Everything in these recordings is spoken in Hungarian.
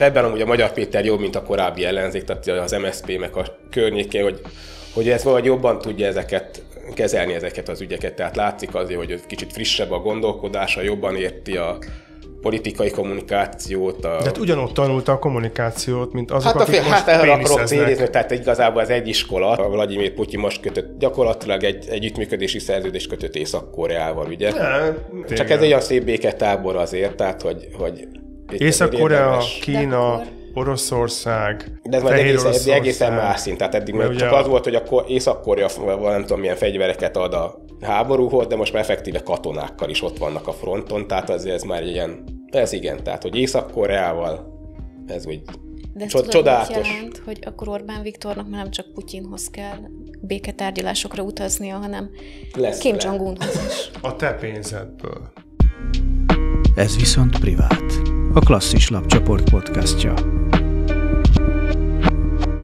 ebben amúgy a Magyar Péter jobb, mint a korábbi ellenzék, tehát az MSZP meg a környékén, hogy, hogy ez valahogy jobban tudja ezeket kezelni ezeket az ügyeket. Tehát látszik azért, hogy kicsit frissebb a gondolkodása, jobban érti a, politikai kommunikációt. A... De hát ugyanott tanulta a kommunikációt, mint azok, hát a akik hát most Hát akarok célézni, tehát igazából az egy iskola. A Vladimir Putyin most kötött gyakorlatilag egy együttműködési szerződést kötött Észak-Koreával, ugye? Ne, hát, Csak ez egy olyan szép béketábor azért, tehát hogy, hogy Észak-Korea, Kína, Oroszország, De ez már egész, Oroszország. egészen más szint. Tehát eddig még csak a... az volt, hogy akkor Észak-Korea nem tudom milyen fegyvereket ad a háborúhoz, de most már effektíve katonákkal is ott vannak a fronton, tehát azért ez már ilyen, ez igen, tehát hogy Észak-Koreával ez úgy de ez Csod- tudod, csodálatos. jelent, hogy akkor Orbán Viktornak már nem csak Putyinhoz kell béketárgyalásokra utaznia, hanem Lesz Kim jong is. A te pénzedből. Ez viszont privát. A Klasszis Lapcsoport podcastja.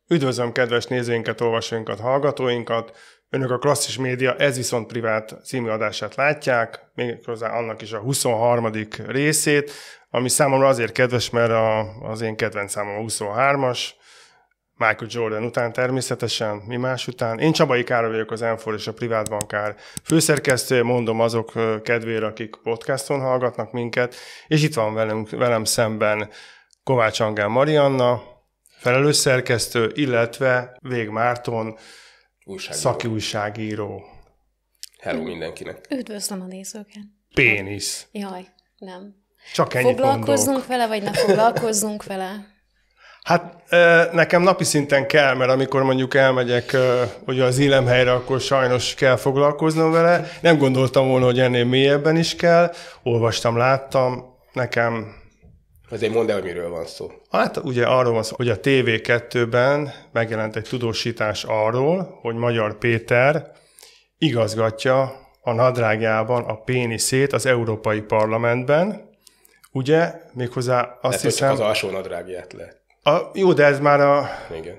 Üdvözlöm kedves nézőinket, olvasóinkat, hallgatóinkat! Önök a Klasszis Média Ez viszont privát című adását látják, Még méghozzá annak is a 23. részét, ami számomra azért kedves, mert a, az én kedvenc számom a 23-as, Michael Jordan után természetesen, mi más után. Én Csabai Károly vagyok az Enfor és a Privát Bankár főszerkesztője, mondom azok kedvére, akik podcaston hallgatnak minket, és itt van velünk, velem szemben Kovács Angel Marianna, felelős szerkesztő, illetve Vég Márton, újságíró. szaki újságíró. Hello mindenkinek! Üdvözlöm a nézőket! Pénisz! Jaj, nem. Csak ennyit Foglalkozzunk mondok. vele, vagy ne foglalkozzunk vele? Hát nekem napi szinten kell, mert amikor mondjuk elmegyek ugye az élemhelyre, akkor sajnos kell foglalkoznom vele. Nem gondoltam volna, hogy ennél mélyebben is kell. Olvastam, láttam, nekem... Azért mondd el, miről van szó. Hát ugye arról van szó, hogy a TV2-ben megjelent egy tudósítás arról, hogy Magyar Péter igazgatja a nadrágjában a péniszét az Európai Parlamentben, ugye, méghozzá azt hát, hiszem... az alsó nadrágját le. A, jó, de ez már a... Igen.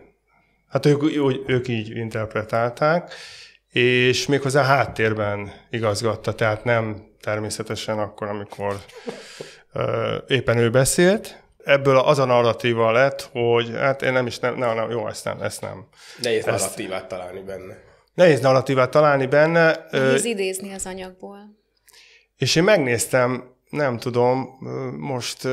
Hát ők, ők így interpretálták, és méghozzá háttérben igazgatta, tehát nem természetesen akkor, amikor ö, éppen ő beszélt. Ebből az a narratíva lett, hogy hát én nem is, nem, nem, nem jó, ezt nem, ezt nem. Nehéz ezt, narratívát találni benne. Nehéz narratívát találni benne. Nehéz idézni az anyagból. És én megnéztem nem tudom, most uh,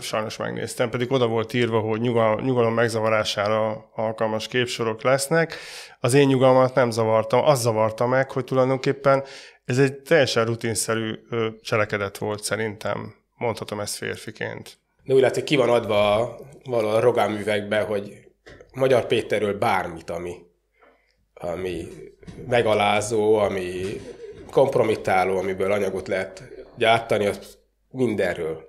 sajnos megnéztem, pedig oda volt írva, hogy nyugal, nyugalom megzavarására alkalmas képsorok lesznek. Az én nyugalmat nem zavartam, az zavarta meg, hogy tulajdonképpen ez egy teljesen rutinszerű uh, cselekedet volt szerintem. Mondhatom ezt férfiként. De úgy látszik, ki van adva valahol a rogáművekbe, hogy Magyar Péterről bármit, ami, ami megalázó, ami kompromittáló, amiből anyagot lehet gyártani, azt mindenről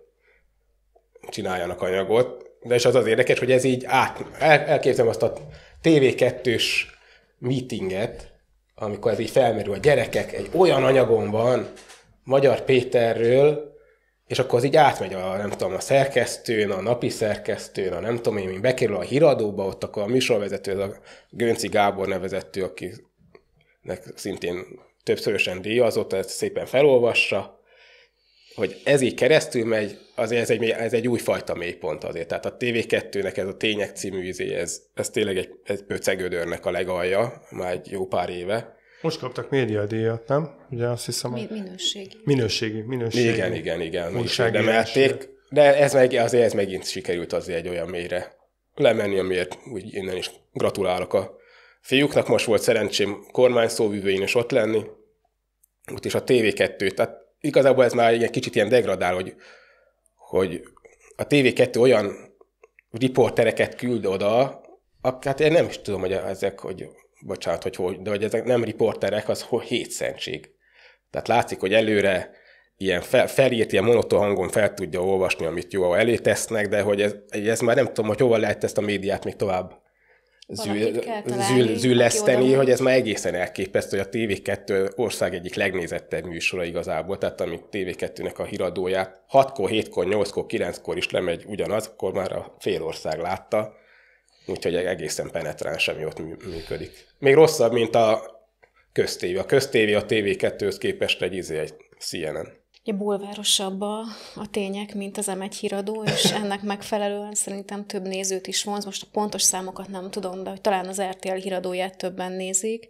csináljanak anyagot, de és az az érdekes, hogy ez így át, el, elképzelem azt a TV2-s meetinget, amikor ez így felmerül a gyerekek, egy olyan anyagon van Magyar Péterről, és akkor az így átmegy a, nem tudom, a szerkesztőn, a napi szerkesztőn, a nem tudom én, bekerül a híradóba, ott akkor a műsorvezető, ez a Gönci Gábor nevezető, akinek szintén többszörösen díjazott, ezt szépen felolvassa, hogy ez így keresztül megy, azért ez egy, ez egy újfajta mélypont azért. Tehát a TV2-nek ez a Tények című izé, ez, ez tényleg egy, egy pöcegödörnek a legalja, már egy jó pár éve. Most kaptak médiadíjat, nem? Ugye azt hiszem... Mi, minőségi. Minőségi, minőségi. Igen, igen, igen. Újságírás. De, de ez meg, azért ez megint sikerült azért egy olyan mélyre lemenni, amiért úgy innen is gratulálok a fiúknak. Most volt szerencsém kormány szóvivőjén is ott lenni, ott is a TV2, tehát igazából ez már egy kicsit ilyen degradál, hogy, hogy a TV2 olyan riportereket küld oda, hát én nem is tudom, hogy ezek, hogy bocsánat, hogy hogy, de hogy ezek nem riporterek, az hétszentség. Tehát látszik, hogy előre ilyen fel, felírt, ilyen monoton hangon fel tudja olvasni, amit jó elé tesznek, de hogy ez, ez már nem tudom, hogy hova lehet ezt a médiát még tovább zül, zül, hogy ez már egészen elképesztő, hogy a TV2 ország egyik legnézettebb műsora igazából, tehát amit TV2-nek a híradóját 6-kor, 7-kor, 8-kor, 9-kor is lemegy ugyanaz, akkor már a fél ország látta, úgyhogy egészen penetrán semmi ott működik. Még rosszabb, mint a köztévé. A köztévé a TV2-höz képest egy, izé, egy CNN ugye bulvárosabb a, a tények, mint az M1 híradó, és ennek megfelelően szerintem több nézőt is vonz. Most a pontos számokat nem tudom, de hogy talán az RTL híradóját többen nézik,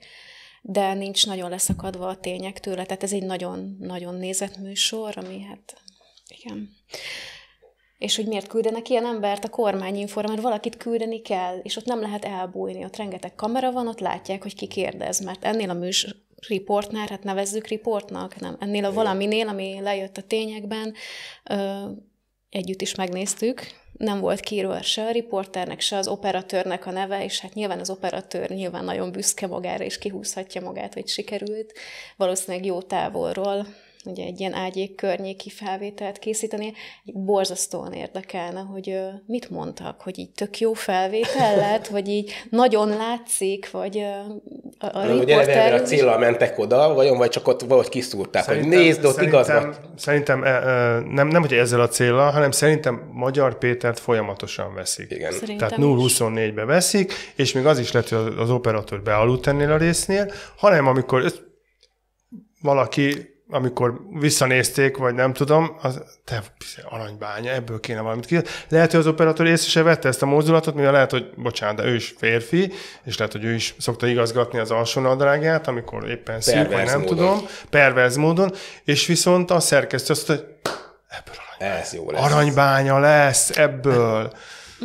de nincs nagyon leszakadva a tények tőle. Tehát ez egy nagyon-nagyon nézett műsor, ami hát, igen. És hogy miért küldenek ilyen embert a kormányinform, mert valakit küldeni kell, és ott nem lehet elbújni. Ott rengeteg kamera van, ott látják, hogy ki kérdez, mert ennél a műsor, riportnál, hát nevezzük riportnak, nem, ennél a valaminél, ami lejött a tényekben, ö, együtt is megnéztük, nem volt kiírva se a riporternek, se az operatőrnek a neve, és hát nyilván az operatőr nyilván nagyon büszke magára, és kihúzhatja magát, hogy sikerült, valószínűleg jó távolról, ugye egy ilyen ágyék környéki felvételt készíteni, borzasztóan érdekelne, hogy mit mondtak, hogy így tök jó felvétel lett, vagy így nagyon látszik, vagy a, a Ugye Ugye a célra mentek oda, vajon, vagy csak ott valahogy kiszúrták, hogy nézd, ott igaz Szerintem nem, nem, hogy ezzel a célra, hanem szerintem Magyar Pétert folyamatosan veszik. Igen. Szerintem Tehát 0-24-be veszik, és még az is lehet, hogy az operatőr bealudt ennél a résznél, hanem amikor valaki amikor visszanézték, vagy nem tudom, az, te aranybánya, ebből kéne valamit ki. Lehet, hogy az operatőr észre se vette ezt a mozdulatot, mivel lehet, hogy, bocsánat, de ő is férfi, és lehet, hogy ő is szokta igazgatni az alsó nadrágját, amikor éppen szív, vagy nem módon. tudom, perverz módon, és viszont a szerkesztő azt mondta, hogy ebből aranybánya, ez jó lesz. aranybánya lesz ebből.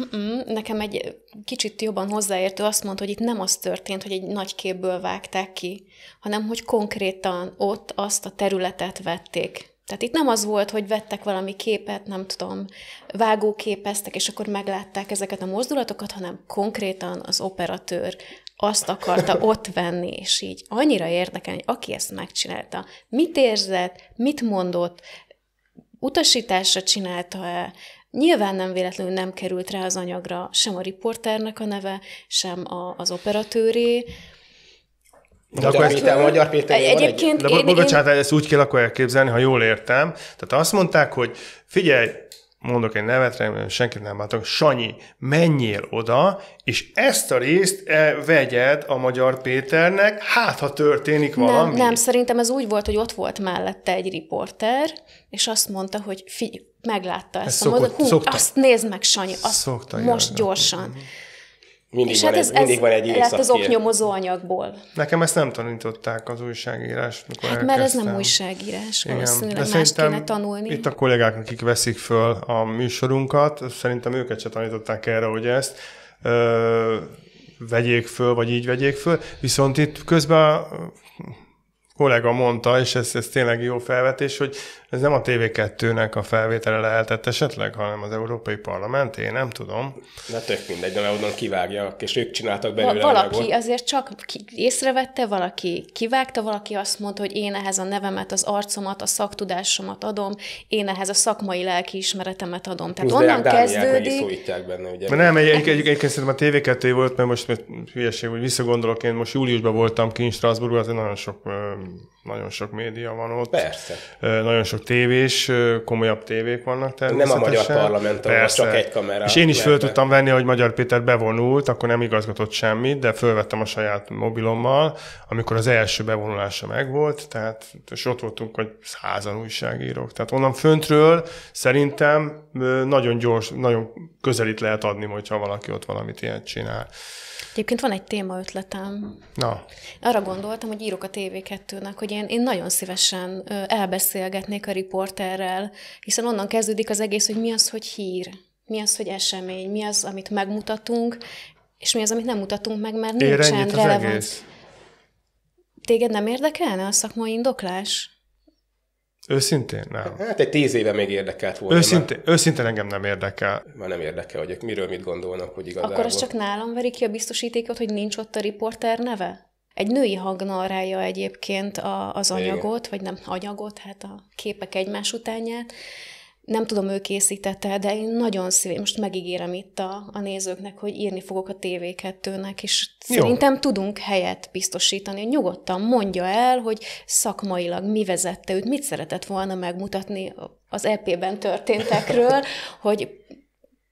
Mm-mm, nekem egy kicsit jobban hozzáértő azt mondta, hogy itt nem az történt, hogy egy nagy képből vágták ki, hanem hogy konkrétan ott azt a területet vették. Tehát itt nem az volt, hogy vettek valami képet, nem tudom, vágóképeztek, és akkor meglátták ezeket a mozdulatokat, hanem konkrétan az operatőr azt akarta ott venni, és így annyira érdekel, hogy aki ezt megcsinálta, mit érzett, mit mondott, utasításra csinálta-e, Nyilván nem véletlenül nem került rá az anyagra sem a riporternek a neve, sem a, az operatőré, de akkor ezt, a Magyar Péter, egyébként egy... De bo- bocsánat, én... ezt úgy kell akkor elképzelni, ha jól értem. Tehát azt mondták, hogy figyelj, mondok egy nevet, remélem, senkit nem látok, Sanyi, menjél oda, és ezt a részt e, vegyed a Magyar Péternek, hát ha történik valami. Nem, nem, szerintem ez úgy volt, hogy ott volt mellette egy riporter, és azt mondta, hogy figyelj, meglátta ezt, ezt a szokott, mondat, hú, szokta. azt nézd meg, Sanyi, azt szokta most gyorsan. mm mindig, és van, hát ez, ez mindig ez van egy lett az oknyomozó anyagból. Nekem ezt nem tanították az újságírás. Hát elkezdtem. ez nem újságírás, valószínűleg De más kéne tanulni. Itt a kollégák, akik veszik föl a műsorunkat, szerintem őket se tanították erre, hogy ezt ö, vegyék föl, vagy így vegyék föl. Viszont itt közben a kollega mondta, és ez, ez tényleg jó felvetés, hogy ez nem a TV2-nek a felvétele lehetett esetleg, hanem az Európai Parlament, én nem tudom. Na tök mindegy, de onnan kivágja, és ők csináltak belőle. valaki anyagot. azért csak észrevette, valaki kivágta, valaki azt mondta, hogy én ehhez a nevemet, az arcomat, a szaktudásomat adom, én ehhez a szakmai lelki ismeretemet adom. Tehát Plusz onnan kezdődik. benne, ugye? nem, egy, egy, egy, egy, szerintem a TV2 volt, mert most mert hülyeség, hogy visszagondolok, én most júliusban voltam kint Strasbourg, azért nagyon sok, nagyon sok média van ott. Persze. Nagyon sok tévés, komolyabb tévék vannak természetesen. Nem a magyar parlament, Persze. csak egy kamera. És én is föl tudtam venni, hogy Magyar Péter bevonult, akkor nem igazgatott semmit, de fölvettem a saját mobilommal, amikor az első bevonulása megvolt, tehát és ott voltunk, hogy százan újságírók. Tehát onnan föntről szerintem nagyon gyors, nagyon közelít lehet adni, hogyha valaki ott valamit ilyet csinál. Egyébként van egy téma ötletem. Na. Arra gondoltam, hogy írok a TV2-nek, hogy én, én nagyon szívesen elbeszélgetnék a riporterrel, hiszen onnan kezdődik az egész, hogy mi az, hogy hír, mi az, hogy esemény, mi az, amit megmutatunk, és mi az, amit nem mutatunk meg, mert nincsen relevanc. Téged nem érdekelne a szakmai indoklás? Őszintén? Nem. Hát egy tíz éve még érdekelt volna. Őszintén, mert... őszintén engem nem érdekel. Már nem érdekel, hogy ők miről mit gondolnak, hogy igazából. Akkor az csak nálam verik ki a biztosítékot, hogy nincs ott a riporter neve? Egy női hang narrálja egyébként a, az anyagot, Igen. vagy nem anyagot, hát a képek egymás utánját nem tudom, ő készítette, de én nagyon szívem, most megígérem itt a, a nézőknek, hogy írni fogok a TV2-nek, és Jó. szerintem tudunk helyet biztosítani, hogy nyugodtan mondja el, hogy szakmailag mi vezette őt, mit szeretett volna megmutatni az EP-ben történtekről, hogy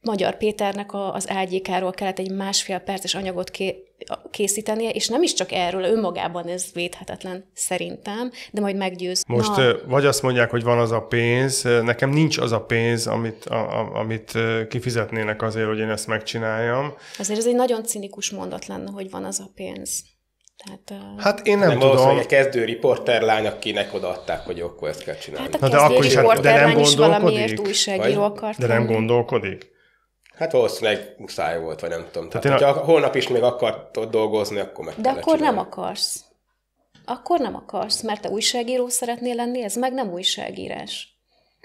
Magyar Péternek a, az ágyékáról kellett egy másfél perces anyagot ké, készítenie, és nem is csak erről, önmagában ez védhetetlen szerintem, de majd meggyőz. Most Na. vagy azt mondják, hogy van az a pénz, nekem nincs az a pénz, amit, a, amit kifizetnének azért, hogy én ezt megcsináljam. Azért ez egy nagyon cinikus mondat lenne, hogy van az a pénz. Tehát, hát én nem, nem tudom. egy kezdő riporterlány, akinek odaadták, hogy akkor ezt kell csinálni. Hát a kezdő de akkor is, hát, de nem gondolkodik? Újságíró akart de nem gondolkodik? Hát valószínűleg muszáj volt, vagy nem tudom. Tehát, Tehát hogyha a... holnap is még akartod dolgozni, akkor meg De akkor csinálni. nem akarsz. Akkor nem akarsz, mert te újságíró szeretnél lenni, ez meg nem újságírás.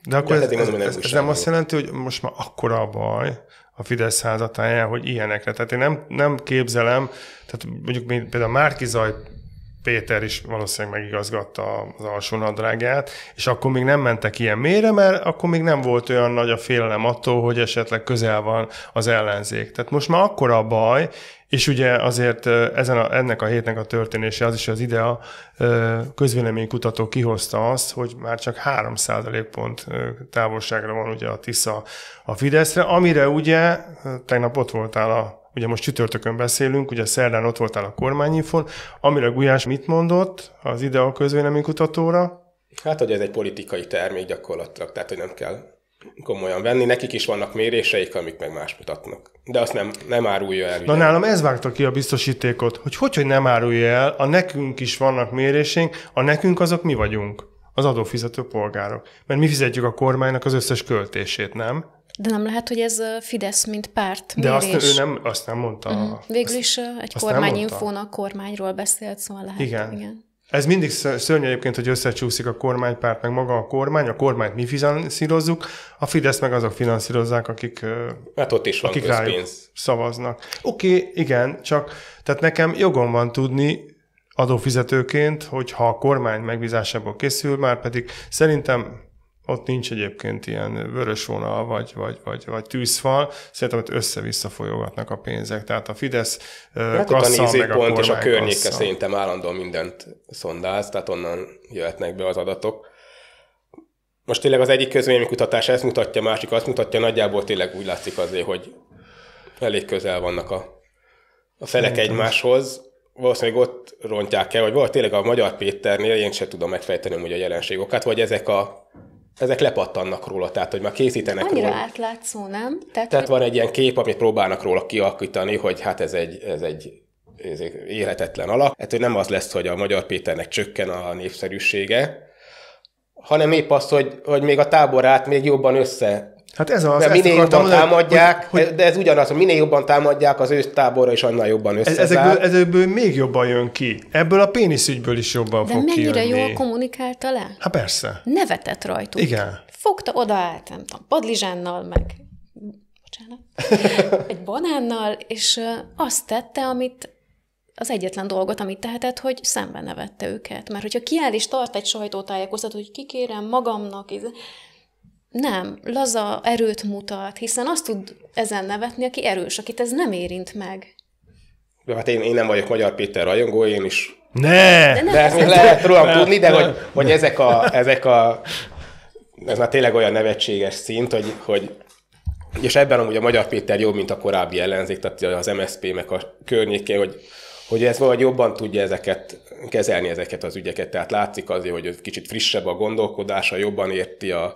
De akkor De ez, ez, ez, ez, ez nem azt jelenti, hogy most már akkora a baj a Fidesz házatáján, hogy ilyenekre. Tehát én nem, nem képzelem, tehát mondjuk például Márki Zaj Péter is valószínűleg megigazgatta az alsó nadrágját, és akkor még nem mentek ilyen mélyre, mert akkor még nem volt olyan nagy a félelem attól, hogy esetleg közel van az ellenzék. Tehát most már akkor a baj, és ugye azért ezen a, ennek a hétnek a történése az is az idea közvéleménykutató kihozta azt, hogy már csak 3 pont távolságra van ugye a Tisza a Fideszre, amire ugye tegnap ott voltál a ugye most csütörtökön beszélünk, ugye szerdán ott voltál a kormányinfon, amire Gulyás mit mondott az IDEA közvéleménykutatóra? Hát, hogy ez egy politikai termék gyakorlatilag, tehát hogy nem kell komolyan venni. Nekik is vannak méréseik, amik meg más mutatnak. De azt nem, nem árulja el. Ugye? Na nálam ez vágta ki a biztosítékot, hogy hogy, hogy nem árulja el, a nekünk is vannak mérésénk, a nekünk azok mi vagyunk, az adófizető polgárok. Mert mi fizetjük a kormánynak az összes költését, nem? De nem lehet, hogy ez Fidesz, mint párt De azt ő nem, azt nem mondta. Uh-huh. Végül is egy kormányinfón a kormányról beszélt, szóval lehet. Igen. igen. Ez mindig szörnyű egyébként, hogy összecsúszik a kormánypárt, meg maga a kormány. A kormányt mi finanszírozzuk, a Fidesz meg azok finanszírozzák, akik, hát ott is van akik rájuk szavaznak. Oké, okay, igen, csak tehát nekem jogom van tudni, adófizetőként, hogyha a kormány megbízásából készül, már pedig szerintem ott nincs egyébként ilyen vörös vonal, vagy, vagy, vagy, vagy tűzfal, szerintem ott össze-vissza folyogatnak a pénzek. Tehát a Fidesz hát kassza, a meg a pont és a környéke kassza. szerintem állandóan mindent szondáz, tehát onnan jöhetnek be az adatok. Most tényleg az egyik kutatás ezt mutatja, másik azt mutatja, nagyjából tényleg úgy látszik azért, hogy elég közel vannak a, a felek szerintem. egymáshoz valószínűleg ott rontják el, vagy valahogy tényleg a Magyar Péternél, én sem tudom megfejteni hogy a jelenség okát, vagy ezek a ezek lepattannak róla, tehát hogy már készítenek Annyira róla. átlátszó, nem? Tehát, tehát hogy... van egy ilyen kép, amit próbálnak róla kialakítani, hogy hát ez egy, ez egy ez egy életetlen alak. Hát, hogy nem az lesz, hogy a Magyar Péternek csökken a népszerűsége, hanem épp az, hogy, hogy még a táborát még jobban össze Hát ez az. De minél jobban mondani, támadják, hogy, hogy, de ez ugyanaz, hogy minél jobban támadják az ősztáborra, és annál jobban összezár. Ezekből, ezekből még jobban jön ki. Ebből a péniszügyből is jobban de fog De mennyire jól kommunikálta le? Hát persze. Nevetett rajtuk. Igen. Fogta, át, nem tudom, padlizsánnal, meg bocsánat, egy banánnal, és azt tette, amit az egyetlen dolgot, amit tehetett, hogy szemben nevette őket. Mert hogyha kiáll és tart egy sajtótájékoztatót, hogy kikérem magamnak, nem, laza erőt mutat, hiszen azt tud ezen nevetni, aki erős, akit ez nem érint meg. De hát én, én nem vagyok Magyar Péter rajongó, én is. Ne! De, nem, de ezt lehet rólam ne, tudni, de ne, hogy, ne. hogy ezek, a, ezek a... Ez már tényleg olyan nevetséges szint, hogy, hogy és ebben amúgy a Magyar Péter jobb, mint a korábbi ellenzék, tehát az MSZP meg a környéke, hogy, hogy ez valahogy jobban tudja ezeket, kezelni ezeket az ügyeket. Tehát látszik azért, hogy kicsit frissebb a gondolkodása, jobban érti a,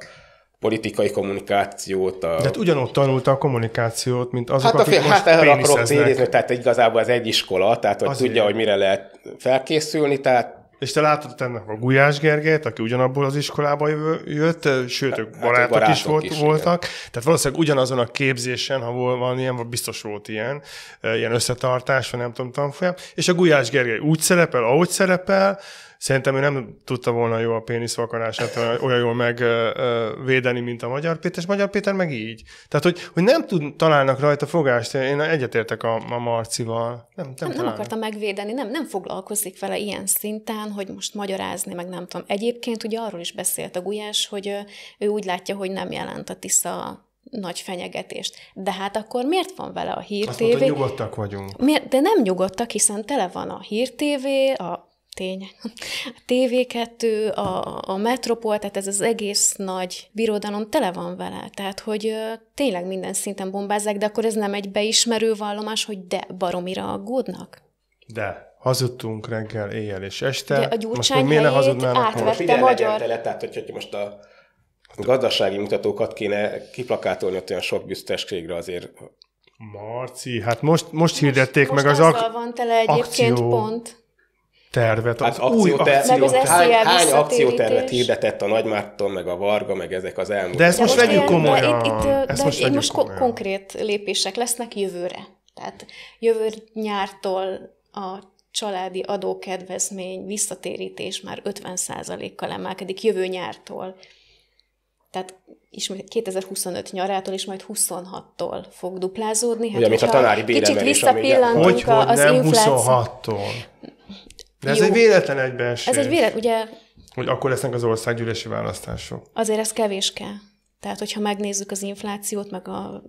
politikai kommunikációt. A... De hát ugyanott tanulta a kommunikációt, mint azok, hát a fél, akik most Hát el akarok célizni, tehát igazából az egy iskola, tehát hogy Azért. tudja, hogy mire lehet felkészülni, tehát és te látod ennek a Gulyás Gergelyt, aki ugyanabból az iskolába jött, sőt, ők hát, hát barátok, barátok is, volt, is voltak. Igen. Tehát valószínűleg ugyanazon a képzésen, ha van ilyen, vagy biztos volt ilyen, eh, ilyen összetartás, vagy nem tudom, tanfolyam. És a Gulyás Gergely úgy szerepel, ahogy szerepel, Szerintem ő nem tudta volna jó a péniszvakarását olyan jól megvédeni, mint a Magyar Péter, és Magyar Péter meg így. Tehát, hogy, hogy nem tud, találnak rajta fogást. Én egyetértek a, a Marcival. Nem, nem, nem, akarta megvédeni, nem, nem foglalkozik vele ilyen szinten, hogy most magyarázni, meg nem tudom. Egyébként ugye arról is beszélt a Gulyás, hogy ő úgy látja, hogy nem jelent a Tisza nagy fenyegetést. De hát akkor miért van vele a hírtévé? Azt mondta, nyugodtak vagyunk. Miért? De nem nyugodtak, hiszen tele van a hírtévé, a tény. A TV2, a, a Metropol, tehát ez az egész nagy birodalom tele van vele. Tehát, hogy ö, tényleg minden szinten bombázzák, de akkor ez nem egy beismerő vallomás, hogy de baromira aggódnak? De. Hazudtunk reggel, éjjel és este. De a gyurcsány most helyét hazudnának átvette magyar... Tele, tehát, hogy, hogy most a gazdasági mutatókat kéne kiplakátolni, ott olyan sok büszkeségre azért... Marci, hát most, most hirdették most, meg most az ak- van tele egyébként akció. pont tervet, hát az akció, új akció Meg az hány, hány akciótervet hirdetett a Nagymárton, meg a Varga, meg ezek az elmúlt. De ezt most vegyük komolyan. Itt, itt, ezt de most, most komolyan. konkrét lépések lesznek jövőre. Tehát jövő nyártól a családi adókedvezmény visszatérítés már 50%-kal emelkedik jövő nyártól. Tehát ismét 2025 nyarától, és majd 26-tól fog duplázódni. Hát, Ugye, amit a tanári kicsit visszapillantunk hogy, hogy az infláció... 26-tól. De ez jó. egy véletlen egybeesés. Ez egy véletlen, ugye... Hogy akkor lesznek az országgyűlési választások. Azért ez kevés kell. Tehát, hogyha megnézzük az inflációt, meg a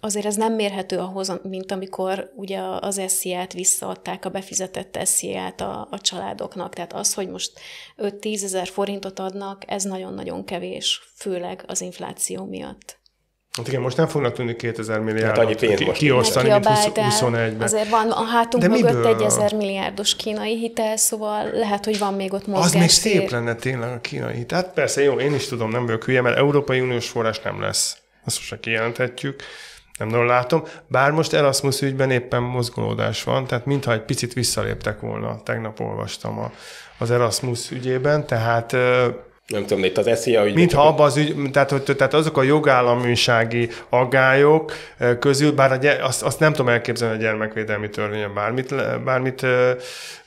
azért ez nem mérhető ahhoz, mint amikor ugye az SZIA-t visszaadták, a befizetett SZIA-t a, a családoknak. Tehát az, hogy most 5-10 ezer forintot adnak, ez nagyon-nagyon kevés, főleg az infláció miatt. Hát igen, most nem fognak tűnni 2000 milliárdot hát ki, kiosztani, mint 20, 21-ben. Azért van a hátunk De mögött miből? egy 1000 milliárdos kínai hitel, szóval lehet, hogy van még ott mozgás. Az még szép lenne tényleg a kínai hitel. Hát persze, jó, én is tudom, nem vagyok hülye, mert Európai Uniós forrás nem lesz. Azt most kijelenthetjük. Nem nagyon látom. Bár most Erasmus ügyben éppen mozgolódás van, tehát mintha egy picit visszaléptek volna. Tegnap olvastam a, az Erasmus ügyében, tehát nem tudom, itt az eszélye hogy... Mintha abba az ügy, tehát, hogy, tehát azok a jogállamisági aggályok közül, bár a gyere, azt, azt, nem tudom elképzelni, a gyermekvédelmi törvényen bármit, bármit ö,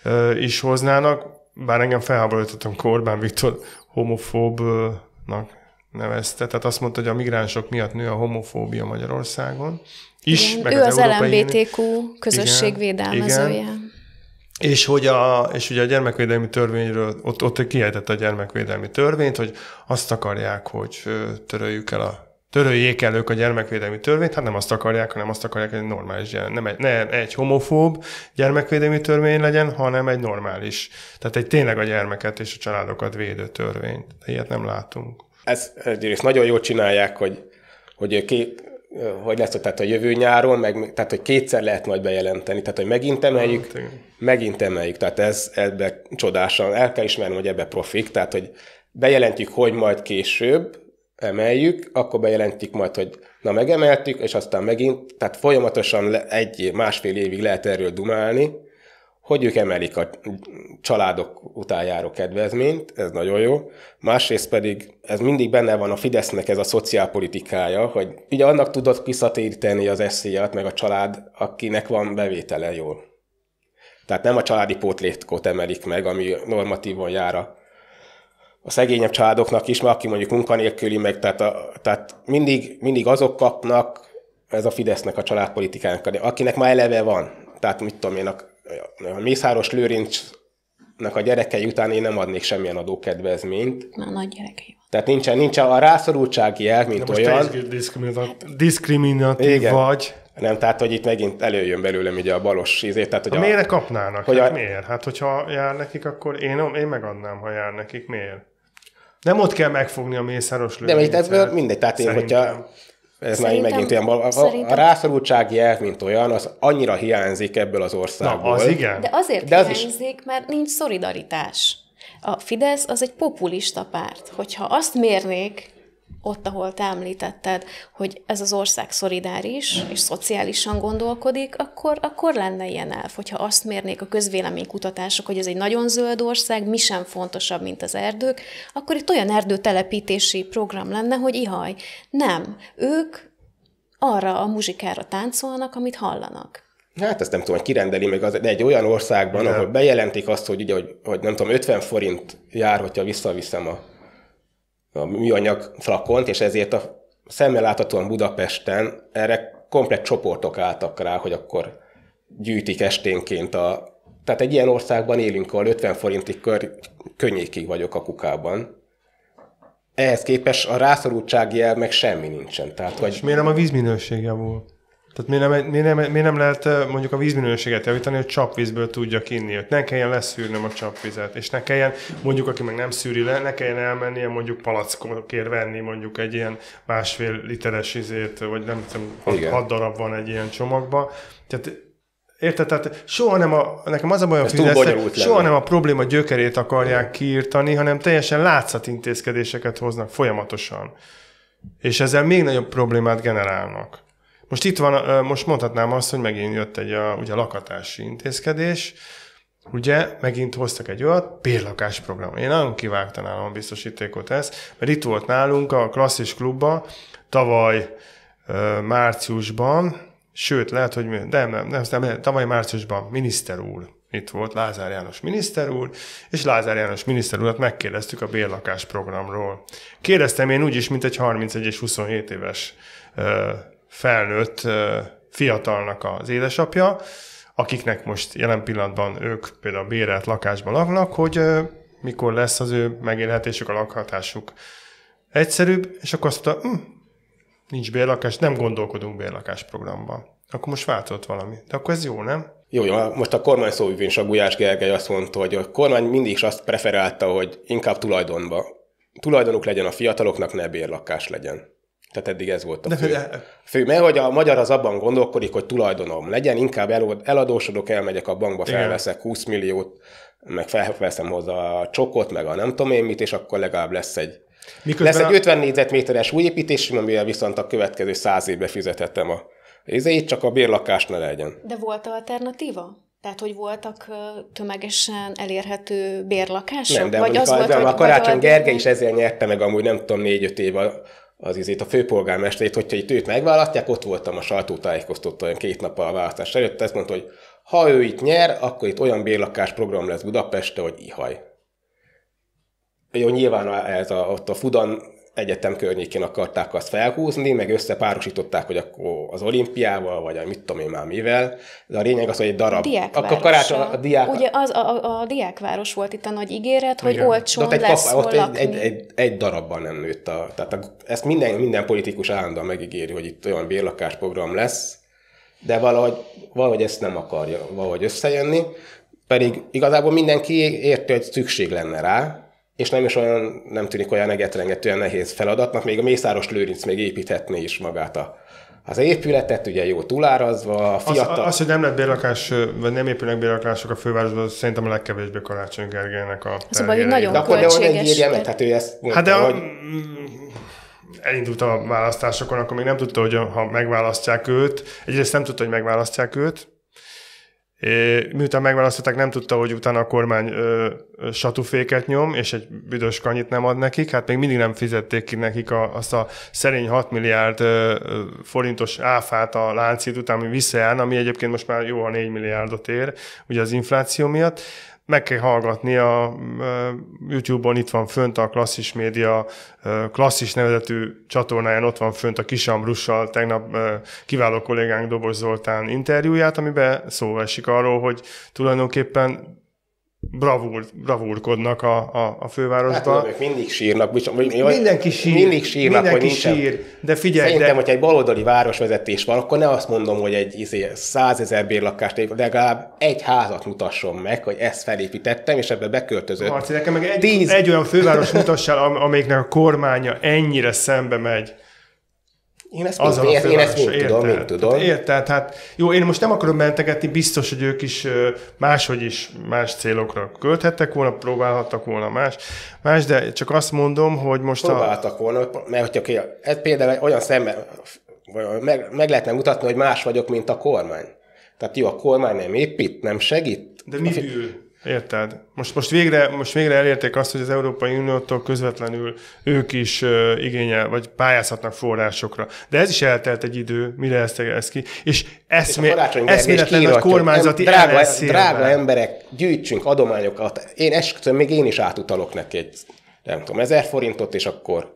ö, is hoznának, bár engem felháborítottam Korbán Viktor homofóbnak nevezte, tehát azt mondta, hogy a migránsok miatt nő a homofóbia Magyarországon is, meg ő az, az LMBTQ közösségvédelmezője. igen, Igen. És hogy a, és ugye a gyermekvédelmi törvényről, ott, ott kiejtett a gyermekvédelmi törvényt, hogy azt akarják, hogy töröljük el a töröljék el ők a gyermekvédelmi törvényt, hát nem azt akarják, hanem azt akarják, hogy egy normális, nem egy, ne egy homofób gyermekvédelmi törvény legyen, hanem egy normális. Tehát egy tényleg a gyermeket és a családokat védő törvényt. Ilyet nem látunk. Ez egyrészt nagyon jól csinálják, hogy, hogy ki, hogy lesz, tehát a jövő nyáron, meg, tehát hogy kétszer lehet majd bejelenteni, tehát hogy megint emeljük, ah, megint emeljük, tehát ez ebbe csodásan, el kell ismernem, hogy ebbe profik, tehát hogy bejelentjük, hogy majd később emeljük, akkor bejelentjük majd, hogy na megemeltük, és aztán megint, tehát folyamatosan egy, másfél évig lehet erről dumálni, hogy ők emelik a családok után járó kedvezményt, ez nagyon jó. Másrészt pedig ez mindig benne van a Fidesznek ez a szociálpolitikája, hogy ugye annak tudod visszatéríteni az eszélyet, meg a család, akinek van bevétele jól. Tehát nem a családi pótlétkot emelik meg, ami normatívon jár a, szegényebb családoknak is, mert aki mondjuk munkanélküli, meg tehát, a, tehát mindig, mindig azok kapnak, ez a Fidesznek a családpolitikának, akinek már eleve van. Tehát mit tudom én, a Mészáros Lőrincsnek a gyerekei után én nem adnék semmilyen adókedvezményt. Na, nagy gyerekei tehát nincsen, nincsen a rászorultsági jel, mint De most olyan. Te diszkriminatív, Igen. vagy. Nem, tehát, hogy itt megint előjön belőlem ugye a balos ízét. Tehát, hogy a, miért kapnának? Hogy hát a... miért? Hát, hogyha jár nekik, akkor én, én megadnám, ha jár nekik. Miért? Nem ott kell megfogni a mészáros lőrincet. De itt ez mindegy. Tehát én, hogyha ez Szerintem, már megint ilyen, a, a, a rászorultság jelv, mint olyan, az annyira hiányzik ebből az országból. Na, az igen. De azért De az hiányzik, is... mert nincs szolidaritás. A Fidesz az egy populista párt. Hogyha azt mérnék, ott, ahol te említetted, hogy ez az ország szolidáris és szociálisan gondolkodik, akkor, akkor lenne ilyen elf. Hogyha azt mérnék a közvéleménykutatások, hogy ez egy nagyon zöld ország, mi sem fontosabb, mint az erdők, akkor itt olyan erdőtelepítési program lenne, hogy ihaj. Nem. Ők arra a muzsikára táncolnak, amit hallanak. Hát ezt nem tudom, hogy kirendeli meg az, de egy olyan országban, nem. ahol bejelentik azt, hogy ugye, hogy, hogy nem tudom, 50 forint jár, hogyha visszaviszem a a műanyag flakont, és ezért a szemmel láthatóan Budapesten erre komplett csoportok álltak rá, hogy akkor gyűjtik esténként a... Tehát egy ilyen országban élünk, ahol 50 forintig kör, könnyékig vagyok a kukában. Ehhez képest a rászorultság jel meg semmi nincsen. Tehát, hogy... És miért nem a vízminőség volt? Tehát miért nem, miért, nem, miért nem lehet mondjuk a vízminőséget javítani, hogy csapvízből tudja inni, hogy ne kelljen leszűrnöm a csapvizet, és ne kelljen, mondjuk aki meg nem szűri le, ne kelljen elmennie mondjuk palackokért venni mondjuk egy ilyen másfél literes izét, vagy nem tudom, hat, hat darab van egy ilyen csomagba. Tehát Érted? Tehát soha nem a, nekem az a baj, hogy soha nem a probléma gyökerét akarják kiírtani, hanem teljesen látszat intézkedéseket hoznak folyamatosan. És ezzel még nagyobb problémát generálnak. Most itt van, most mondhatnám azt, hogy megint jött egy a, ugye a lakatási intézkedés, ugye megint hoztak egy olyat, bérlakás program. Én nagyon kivágtanálom, a biztosítékot ezt, mert itt volt nálunk a klasszis klubban tavaly márciusban, sőt, lehet, hogy mi, de nem, nem, nem, tavaly márciusban miniszter úr itt volt Lázár János miniszter úr, és Lázár János miniszter urat megkérdeztük a bérlakás programról. Kérdeztem én úgyis, mint egy 31 és 27 éves felnőtt fiatalnak az édesapja, akiknek most jelen pillanatban ők például bérelt lakásban laknak, hogy mikor lesz az ő megélhetésük, a lakhatásuk egyszerűbb, és akkor azt mondta, hm, nincs bérlakás, nem gondolkodunk bérlakás programban. Akkor most változott valami. De akkor ez jó, nem? Jó, jó, hát most a kormány szóvivén a Gulyás Gergely azt mondta, hogy a kormány mindig is azt preferálta, hogy inkább tulajdonba. Tulajdonuk legyen a fiataloknak, ne bérlakás legyen. Tehát eddig ez volt a fő. De, e- fő mert hogy a magyar az abban gondolkodik, hogy tulajdonom legyen, inkább eladósodok, elmegyek a bankba, felveszek 20 milliót, meg felveszem hozzá a csokot, meg a nem tudom én mit, és akkor legalább lesz egy Miközben lesz egy a... 50 négyzetméteres új építés, amivel viszont a következő száz évbe fizethetem a ezért csak a bérlakás ne legyen. De volt alternatíva? Tehát, hogy voltak tömegesen elérhető bérlakások? Nem, de vagy az volt, de a Karácsony Gergely is ezért nyerte meg amúgy nem tudom, négy-öt év a az izét, a főpolgármesterét, hogyha itt őt megválasztják, ott voltam a sajtótájékoztató olyan két nappal a választás előtt, ezt mondta, hogy ha ő itt nyer, akkor itt olyan bérlakás program lesz Budapeste, hogy ihaj. Jó, nyilván ez a, ott a Fudan egyetem környékén akarták azt felhúzni, meg összepárosították, hogy akkor az olimpiával, vagy a mit tudom én már mivel, de a lényeg az, hogy egy darab. Akkor karács a, a diák... Ugye az a, a, a, diákváros volt itt a nagy ígéret, hogy Igen. olcsón ott egy, lesz kap, ott egy, egy, egy, egy, darabban nem nőtt. A, tehát a, ezt minden, minden politikus állandóan megígéri, hogy itt olyan bérlakásprogram lesz, de valahogy, valahogy ezt nem akarja valahogy összejönni, pedig igazából mindenki érti, hogy szükség lenne rá, és nem is olyan, nem tűnik olyan egetrengetően nehéz feladatnak, még a Mészáros Lőrinc még építhetné is magát a, az épületet, ugye jó túlárazva, a fiatal... Az, az, hogy nem lett bérlakás, vagy nem épülnek bérlakások a fővárosban, az szerintem a legkevésbé Karácsony Gergelynek a... Szóval, hogy nagyon de akkor De akkor hát ő ezt mondta, hát de a... hogy mm, elindult a választásokon, akkor még nem tudta, hogy ha megválasztják őt. Egyrészt nem tudta, hogy megválasztják őt, miután megválasztották, nem tudta, hogy utána a kormány ö, satuféket nyom, és egy büdös kanyit nem ad nekik, hát még mindig nem fizették ki nekik a, azt a szerény 6 milliárd ö, forintos áfát a láncid után, ami visszajárna, ami egyébként most már jó a 4 milliárdot ér, ugye az infláció miatt meg kell hallgatni a YouTube-on, itt van fönt a klasszis média, klasszis nevezetű csatornáján, ott van fönt a Kisamrussal tegnap kiváló kollégánk Dobos Zoltán interjúját, amiben szó esik arról, hogy tulajdonképpen bravúr, bravúrkodnak a, a, a fővárosban. Hát, mindig sírnak. Mindenki sír. Mindig sírnak, mindenki hogy sír, de figyelj. Szerintem, de... hogyha egy baloldali városvezetés van, akkor ne azt mondom, hogy egy izé, százezer bérlakást, legalább egy házat mutasson meg, hogy ezt felépítettem, és ebbe beköltözött. Marci, nekem meg egy, Tíz... egy olyan főváros mutassál, am- amelyiknek a kormánya ennyire szembe megy én ezt, az mind, a én ezt mind érted, tudom, mind tudom. Tehát érted, tehát jó, én most nem akarom mentegetni, biztos, hogy ők is máshogy is más célokra költhettek volna, próbálhattak volna más, más de csak azt mondom, hogy most Próbáltak a... volna, mert hogyha ez hát például olyan szemmel, meg, meg lehetne mutatni, hogy más vagyok, mint a kormány. Tehát jó, a kormány nem épít, nem segít. De mi Érted? Most, most, végre, most végre elérték azt, hogy az Európai Uniótól közvetlenül ők is uh, igényel, vagy pályázhatnak forrásokra. De ez is eltelt egy idő, mire ezt ez ki. És eszméletlen nagy kormányzati nem, drága, drága emberek, gyűjtsünk adományokat. Én esküszöm, még én is átutalok neki egy, nem tudom, ezer forintot, és akkor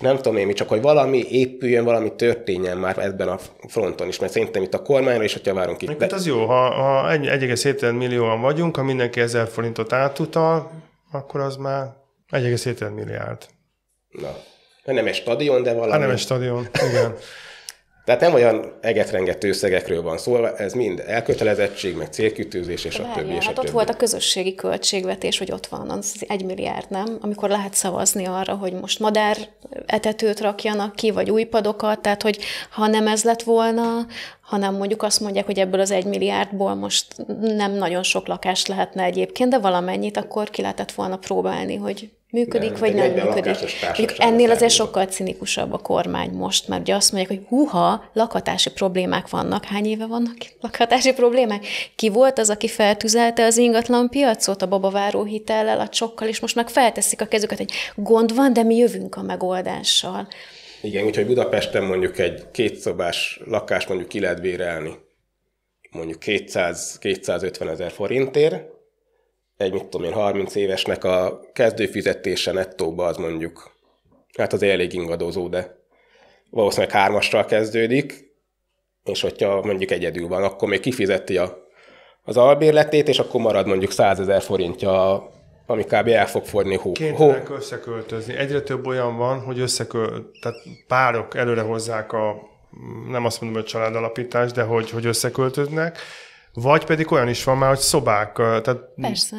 nem tudom én mi, csak hogy valami épüljön, valami történjen már ebben a fronton is, mert szerintem itt a kormányra is, hogyha várunk itt. Hát az jó, ha, ha 1,7 millióan vagyunk, ha mindenki 1000 forintot átutal, akkor az már 1,7 milliárd. Na, hát nem egy stadion, de valami. Ha hát nem egy stadion, igen. Tehát nem olyan egetrengető összegekről van szó, szóval ez mind elkötelezettség, meg célkütőzés, és a többi. többi. És a hát ott többi. volt a közösségi költségvetés, hogy ott van az egy milliárd, nem? Amikor lehet szavazni arra, hogy most madár etetőt rakjanak ki, vagy új padokat, tehát hogy ha nem ez lett volna, hanem mondjuk azt mondják, hogy ebből az egy milliárdból most nem nagyon sok lakást lehetne egyébként, de valamennyit akkor ki lehetett volna próbálni, hogy működik, vagy nem működik. Mondjuk ennél azért sokkal cinikusabb a kormány most, mert ugye azt mondják, hogy huha lakhatási problémák vannak. Hány éve vannak lakhatási problémák? Ki volt az, aki feltüzelte az ingatlan piacot a babaváró hitellel, a csokkal, és most meg felteszik a kezüket, hogy gond van, de mi jövünk a megoldással. Igen, úgyhogy Budapesten mondjuk egy kétszobás lakást mondjuk ki lehet bérelni mondjuk 200-250 ezer forintért, egy, mit tudom én, 30 évesnek a kezdő fizetése nettóba az mondjuk, hát az elég ingadozó, de valószínűleg hármasra kezdődik, és hogyha mondjuk egyedül van, akkor még kifizeti a, az albérletét, és akkor marad mondjuk 100 ezer forintja, ami kb. el fog forni hó. Kénytelenek összeköltözni. Egyre több olyan van, hogy összeköl, tehát párok előre hozzák a, nem azt mondom, hogy családalapítás, de hogy, hogy összeköltöznek, vagy pedig olyan is van már, hogy szobák, tehát Persze.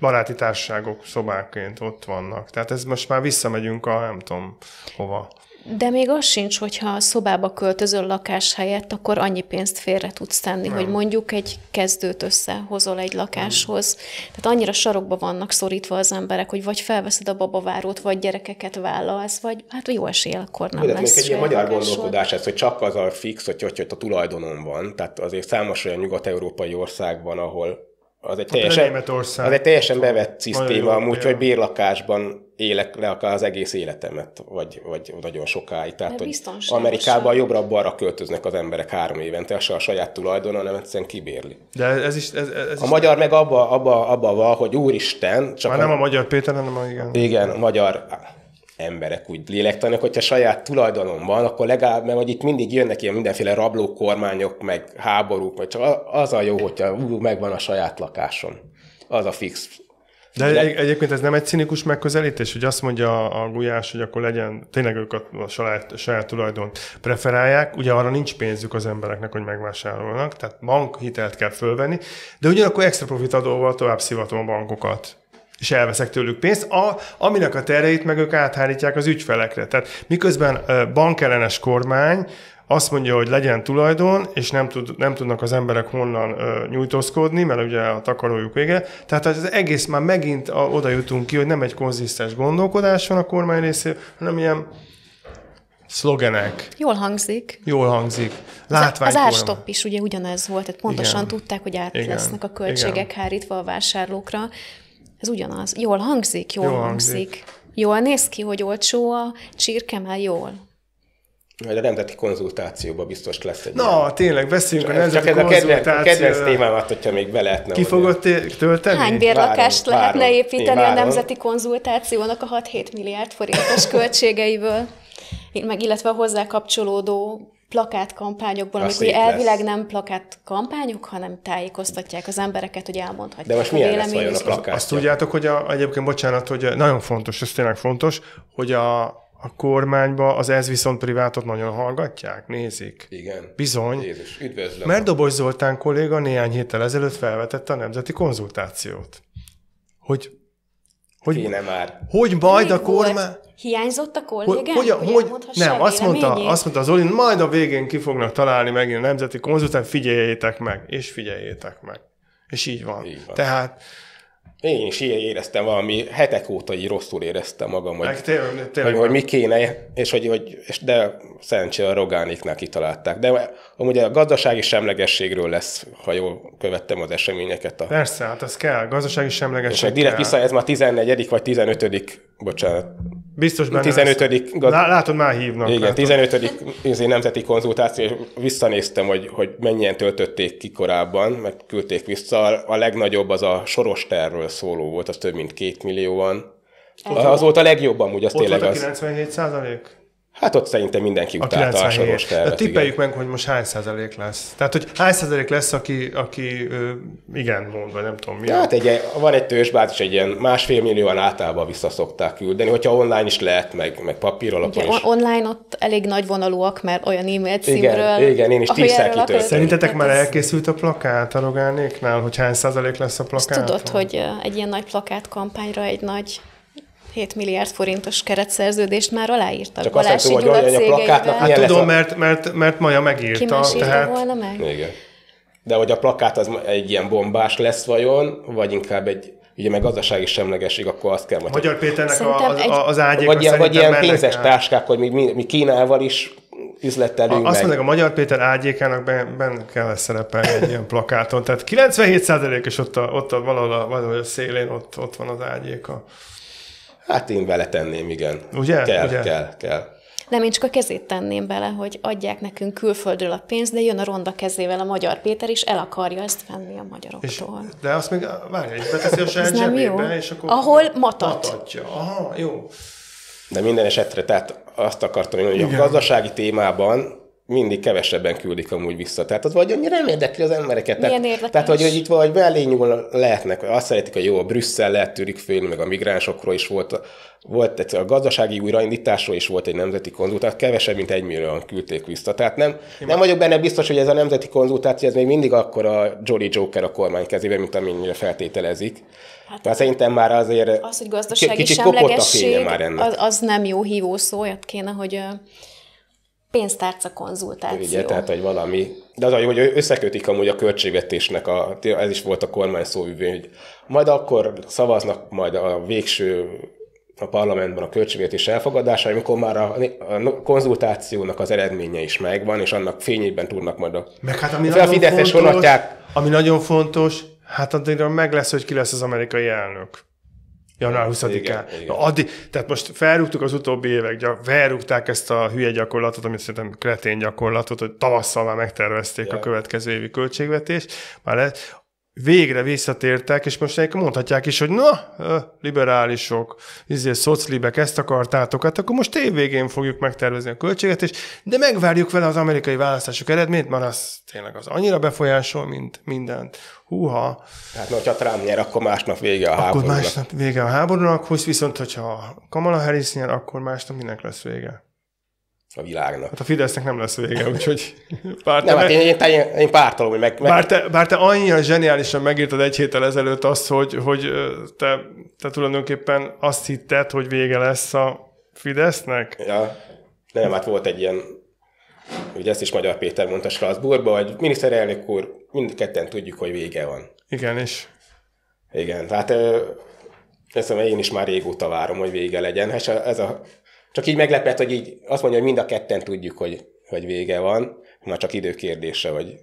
baráti társaságok szobáként ott vannak. Tehát ez most már visszamegyünk a nem tudom hova. De még az sincs, hogyha a szobába költözöl lakás helyett, akkor annyi pénzt félre tudsz tenni, nem. hogy mondjuk egy kezdőt összehozol egy lakáshoz. Nem. Tehát annyira sarokba vannak szorítva az emberek, hogy vagy felveszed a babavárót, vagy gyerekeket vállalsz, vagy hát jó esél, akkor nem Ugye, lesz. Egy ilyen magyar gondolkodás ez, hogy csak az a fix, hogy, hogy, hogy a tulajdonon van. Tehát azért számos olyan nyugat-európai országban, ahol az egy hát teljesen, az egy teljesen bevett szisztéma, amúgy, hogy bérlakásban élek le akár az egész életemet, vagy, vagy nagyon sokáig. Tehát, hogy Amerikában jobbra-balra költöznek az emberek három évente, se a saját tulajdonon, hanem egyszerűen kibérli. De ez is... Ez, ez a is magyar meg abba, abba, abba van, hogy úristen... Csak Már a, nem a magyar Péter, hanem a igen. Igen, a magyar emberek úgy lélektanak, hogyha saját tulajdonom van, akkor legalább, mert hogy itt mindig jönnek ilyen mindenféle rabló kormányok, meg háborúk, vagy csak az a jó, hogyha megvan a saját lakásom. Az a fix de, egy, egyébként ez nem egy cinikus megközelítés, hogy azt mondja a, a gulyás, hogy akkor legyen, tényleg ők a, a saját, a saját tulajdon preferálják, ugye arra nincs pénzük az embereknek, hogy megvásárolnak, tehát bankhitelt kell fölvenni, de ugyanakkor extra profit adóval tovább szivatom a bankokat és elveszek tőlük pénzt, a, aminek a tereit meg ők áthárítják az ügyfelekre. Tehát miközben bankellenes kormány azt mondja, hogy legyen tulajdon, és nem, tud, nem tudnak az emberek honnan ö, nyújtózkodni, mert ugye a takarójuk vége. Tehát az egész már megint a, oda jutunk ki, hogy nem egy konzisztens gondolkodás van a kormány részéről, hanem ilyen szlogenek. Jól hangzik. Jól hangzik. Látvány az árstopp is ugye ugyanez volt, tehát pontosan Igen. tudták, hogy át Igen. lesznek a költségek Igen. hárítva a vásárlókra. Ez ugyanaz. Jól hangzik, jól, jól hangzik. hangzik. Jól néz ki, hogy olcsó a csirke, már jól. Majd a nemzeti konzultációba biztos lesz egy. Na, ilyen. tényleg, beszéljünk a nemzeti Csak ez a kedvenc, témámat, hogyha még be lehetne. Ki fogod tölteni? Hány bérlakást várom, lehetne várom, építeni a nemzeti konzultációnak a 6-7 milliárd forintos költségeiből? meg illetve a hozzá kapcsolódó plakátkampányokból, amik elvileg lesz. nem plakátkampányok, hanem tájékoztatják az embereket, hogy elmondhatják. De most milyen lesz vajon a plakát? Azt tudjátok, hogy a, egyébként bocsánat, hogy nagyon fontos, ez tényleg fontos, hogy a, a kormányba, az ez viszont privátot nagyon hallgatják, nézik. Igen. Bizony. Jézus, üdvözlöm. Mert Dobos Zoltán kolléga néhány héttel ezelőtt felvetette a nemzeti konzultációt. Hogy hogy, Kéne már. Hogy majd Még a kormány... Hiányzott a kollégám? Hogy, hogy, hogy, nem, azt mondta, azt mondta az Olin, majd a végén ki fognak találni megint a nemzeti konzultán, figyeljétek meg, és figyeljétek meg. És így van. Így van. Tehát én is ilyen éreztem valami, hetek óta így rosszul éreztem magam, hogy, tényleg, hogy, hogy mi kéne, és hogy, hogy és de szerencsére a Rogániknál kitalálták. De amúgy a gazdasági semlegességről lesz, ha jól követtem az eseményeket. A... Persze, hát az kell, gazdasági semlegesség És direkt vissza, ez már 14. vagy 15. bocsánat, Biztos benne 15. Gaz... Látod, már hívnak. Igen, látod. 15. Izé nemzeti konzultáció, és visszanéztem, hogy, hogy mennyien töltötték ki korábban, meg küldték vissza. A legnagyobb az a soros terről szóló volt, az több mint két millióan. Ott az volt a legjobb amúgy, az ott tényleg volt a 97 százalék? Hát ott szerintem mindenki utálta a, a soros tervet. Hát tippeljük igen. meg, hogy most hány százalék lesz. Tehát, hogy hány százalék lesz, aki, aki ö, igen mond, vagy nem tudom mi. Hát egy, van egy és egy ilyen másfél millióan általában vissza szokták küldeni, hogyha online is lehet, meg, meg papíron Ugye, is. online ott elég nagy vonalúak, mert olyan e-mail címről. Igen, igen én is tízszer kitöltöttem. Szerintetek már elkészült a plakát a Rogánéknál, hogy hány százalék lesz a plakát? Tudod, hogy egy ilyen nagy plakát kampányra egy nagy 7 milliárd forintos keretszerződést már aláírtak. Csak Balási azt tudom, hogy a plakátnak hát tudom, a... mert, mert, mert Maja megírta. Ki más tehát... volna meg? Igen. De hogy a plakát az egy ilyen bombás lesz vajon, vagy inkább egy ugye meg gazdasági semlegesség, akkor azt kell majd. Magyar Péternek a, az, egy... az ágyék. Vagy, vagy ilyen pénzes táskák, hogy mi, mi, mi Kínával is üzletelünk a, Azt mondják, a Magyar Péter ágyékának benne ben kell szerepelni egy ilyen plakáton. Tehát 97 és ott, a, ott a, valahol, a, valahol a szélén ott, ott van az ágyéka. Hát én vele tenném, igen. Ugye? Kell, Ugye? kell, kell. a kezét tenném bele, hogy adják nekünk külföldről a pénzt, de jön a ronda kezével a magyar Péter, és el akarja ezt venni a magyaroktól. És, de azt még, várj, és beteszi a saját zsebébe, és akkor... Ahol matat. Matatja. Aha, jó. De minden esetre, tehát azt akartam hogy Igen. a gazdasági témában mindig kevesebben küldik amúgy vissza. Tehát az vagy annyira nem érdekli az embereket. Milyen tehát, tehát hogy, hogy itt vagy belé nyúl lehetnek, azt szeretik, hogy jó, a Brüsszel lehet tűrik félni, meg a migránsokról is volt, volt egy, a gazdasági újraindításról is volt egy nemzeti konzultáció, kevesebb, mint egy millióan küldték vissza. Tehát nem, nem vagyok benne biztos, hogy ez a nemzeti konzultáció, ez még mindig akkor a Jolly Joker a kormány kezében, mint amennyire feltételezik. Hát Már szerintem már azért az, hogy gazdasági kicsit kopott a már ennek. Az, az nem jó hívószó, olyat kéne, hogy pénztárca konzultáció. Ugye, tehát, hogy valami... De az a jó, hogy összekötik amúgy a költségvetésnek, a, ez is volt a kormány szóüvén, hogy majd akkor szavaznak majd a végső a parlamentben a költségvetés elfogadása, amikor már a, a konzultációnak az eredménye is megvan, és annak fényében tudnak majd a... Meg hát ami a Fideszes fontos, vonatják. Ami nagyon fontos, hát addigra meg lesz, hogy ki lesz az amerikai elnök. Január 20-án. Na, addig, tehát most felrúgtuk az utóbbi évek, felrúgták ezt a hülye gyakorlatot, amit szerintem kretén gyakorlatot, hogy tavasszal már megtervezték ja. a következő évi költségvetést. Már lehet, végre visszatértek, és most mondhatják is, hogy na, liberálisok, izé, szoclibek, ezt akartátok, hát akkor most évvégén fogjuk megtervezni a költséget és de megvárjuk vele az amerikai választások eredményt, mert az tényleg az annyira befolyásol, mint mindent. Húha. Hát mert ha Trump nyer, akkor másnap vége a akkor háborúnak. Akkor másnap vége a háborúnak, hogy viszont hogyha Kamala Harris nyer, akkor másnap minek lesz vége? a világnak. Hát a Fidesznek nem lesz vége, úgyhogy bár Nem, hát én, én, én, én pártolom, hogy meg... meg... Bár, te, bár te annyira zseniálisan megírtad egy héttel ezelőtt azt, hogy, hogy te, te tulajdonképpen azt hitted, hogy vége lesz a Fidesznek? Ja, nem, hát volt egy ilyen, ugye ezt is Magyar Péter mondta Strasbourgban, hogy miniszterelnök úr, mindketten tudjuk, hogy vége van. Igen, és... Igen, hát ezt én is már régóta várom, hogy vége legyen. Hát ez a csak így meglepett, hogy így azt mondja, hogy mind a ketten tudjuk, hogy, hogy vége van, már csak időkérdése, vagy?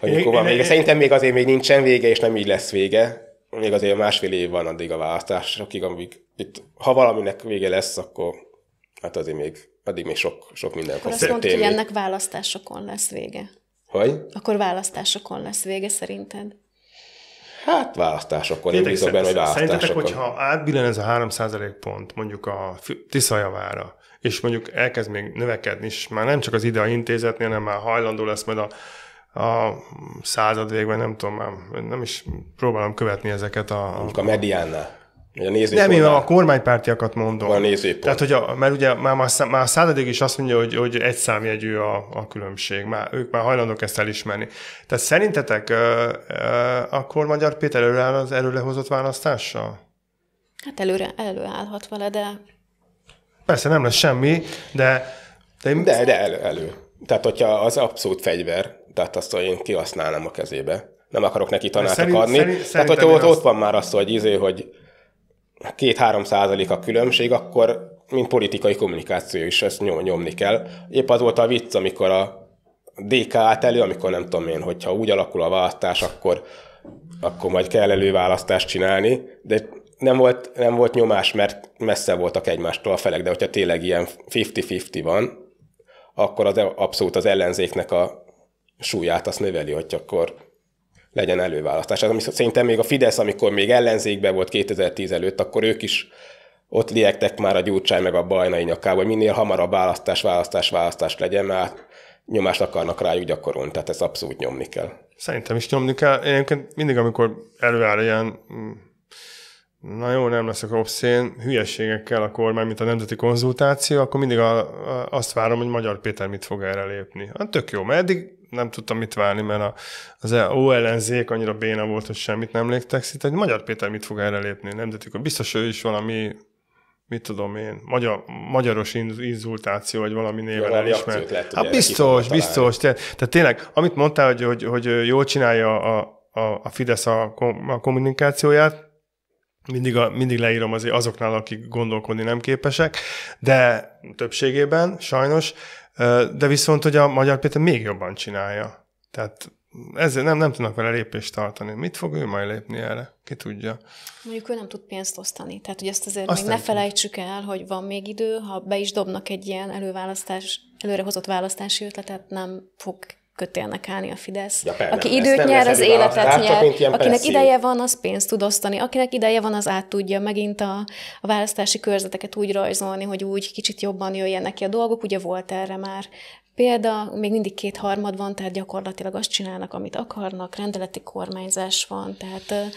hogy mikor van vége. Szerintem még azért még nincsen vége, és nem így lesz vége. Még azért másfél év van addig a választásokig, amíg itt, ha valaminek vége lesz, akkor hát azért még, addig még sok, sok minden fog történni. Azt mondta, hogy ennek választásokon lesz vége. Hogy? Akkor választásokon lesz vége szerinted. Hát választásokon, én bízok benne, hogy választásokon. hogyha átbillen ez a 3 pont mondjuk a Tisza javára, és mondjuk elkezd még növekedni, és már nem csak az ide a intézetnél, hanem már hajlandó lesz majd a, a század végben, nem tudom, már nem is próbálom követni ezeket a... Mondjuk a mediánnál. Nézni nem, én a kormánypártiakat mondom. A nézőpont. Tehát, hogy a, mert ugye már, már a századék is azt mondja, hogy, hogy egy számjegyű a, a különbség. Már, ők már hajlandók ezt elismerni. Tehát szerintetek ö, ö, akkor Magyar Péter előáll az előlehozott választással? Hát előre, előállhat vele, de... Persze nem lesz semmi, de... De, de, de elő, elő. Tehát, hogyha az abszolút fegyver, tehát azt, hogy én kihasználnám a kezébe nem akarok neki tanácsot adni. Szerint, szerint, Tehát, hogy ott, azt... ott van már az, hogy izé, hogy Két-három százalék a különbség, akkor mint politikai kommunikáció is ezt nyom, nyomni kell. Épp az volt a vicc, amikor a DK állt elő, amikor nem tudom én, hogyha úgy alakul a választás, akkor, akkor majd kell előválasztást csinálni, de nem volt, nem volt nyomás, mert messze voltak egymástól a felek, de hogyha tényleg ilyen 50-50 van, akkor az abszolút az ellenzéknek a súlyát azt növeli, hogy akkor legyen előválasztás. ami szerintem még a Fidesz, amikor még ellenzékbe volt 2010 előtt, akkor ők is ott liegtek már a gyurcsány meg a bajnai nyakába, hogy minél hamarabb választás, választás, választás legyen, mert hát nyomást akarnak rájuk gyakorolni, tehát ez abszolút nyomni kell. Szerintem is nyomni kell. Én mindig, amikor előáll ilyen mm, na jó, nem leszek obszén hülyeségekkel a kormány, mint a nemzeti konzultáció, akkor mindig a, a, azt várom, hogy Magyar Péter mit fog erre lépni. Hát tök jó, mert eddig nem tudtam mit várni, mert a, az e olnz annyira béna volt, hogy semmit nem léptek, szinte, hogy Magyar Péter mit fog erre lépni, nemzeti Biztos ő is valami mit tudom én, magyar, magyaros inzultáció, vagy valami néven elismert. hát biztos, biztos. Tehát, Tehát tényleg, amit mondtál, hogy, hogy, hogy jól csinálja a, a, a Fidesz a, a kommunikációját, mindig, a, mindig leírom azért azoknál, akik gondolkodni nem képesek, de többségében sajnos, de viszont, hogy a Magyar Péter még jobban csinálja. Tehát ezzel nem, nem tudnak vele lépést tartani. Mit fog ő majd lépni erre? Ki tudja. Mondjuk ő nem tud pénzt osztani. Tehát, hogy ezt azért Azt még ne tud. felejtsük el, hogy van még idő, ha be is dobnak egy ilyen előválasztás, előrehozott választási ötletet, nem fog kötélnek állni a Fidesz. Ja, persze, Aki időt nyer, az életet választás, hát, nyer. Akinek ideje van, az pénzt tud osztani. Akinek ideje van, az át tudja megint a, a választási körzeteket úgy rajzolni, hogy úgy kicsit jobban jöjjen neki a dolgok. Ugye volt erre már példa, még mindig kétharmad van, tehát gyakorlatilag azt csinálnak, amit akarnak, rendeleti kormányzás van, tehát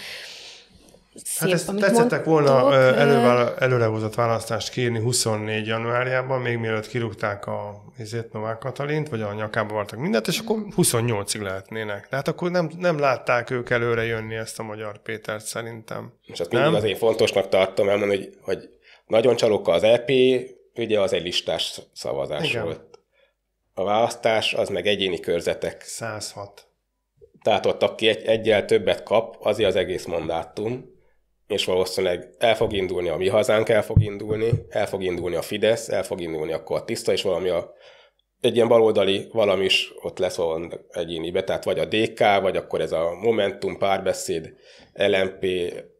Hát szép, hát ezt amit tetszettek mondtok, volna elővá, előrehozott választást kérni 24 januárjában, még mielőtt kirúgták a ezért Novák Katalint, vagy a nyakába vartak mindent, és akkor 28-ig lehetnének. Tehát akkor nem, nem látták ők előre jönni ezt a magyar Pétert szerintem. És azt nem? azért fontosnak tartom elmondani, hogy, hogy nagyon csalóka az EP, ugye az egy listás szavazás Igen. volt. A választás az meg egyéni körzetek. 106. Tehát ott, aki egy, egyel többet kap, azért az egész mandátum és valószínűleg el fog indulni a mi hazánk, el fog indulni, el fog indulni a Fidesz, el fog indulni akkor a tiszta, és valami a, egy ilyen baloldali valami is ott lesz valami egyénibe, tehát vagy a DK, vagy akkor ez a Momentum, párbeszéd, LMP,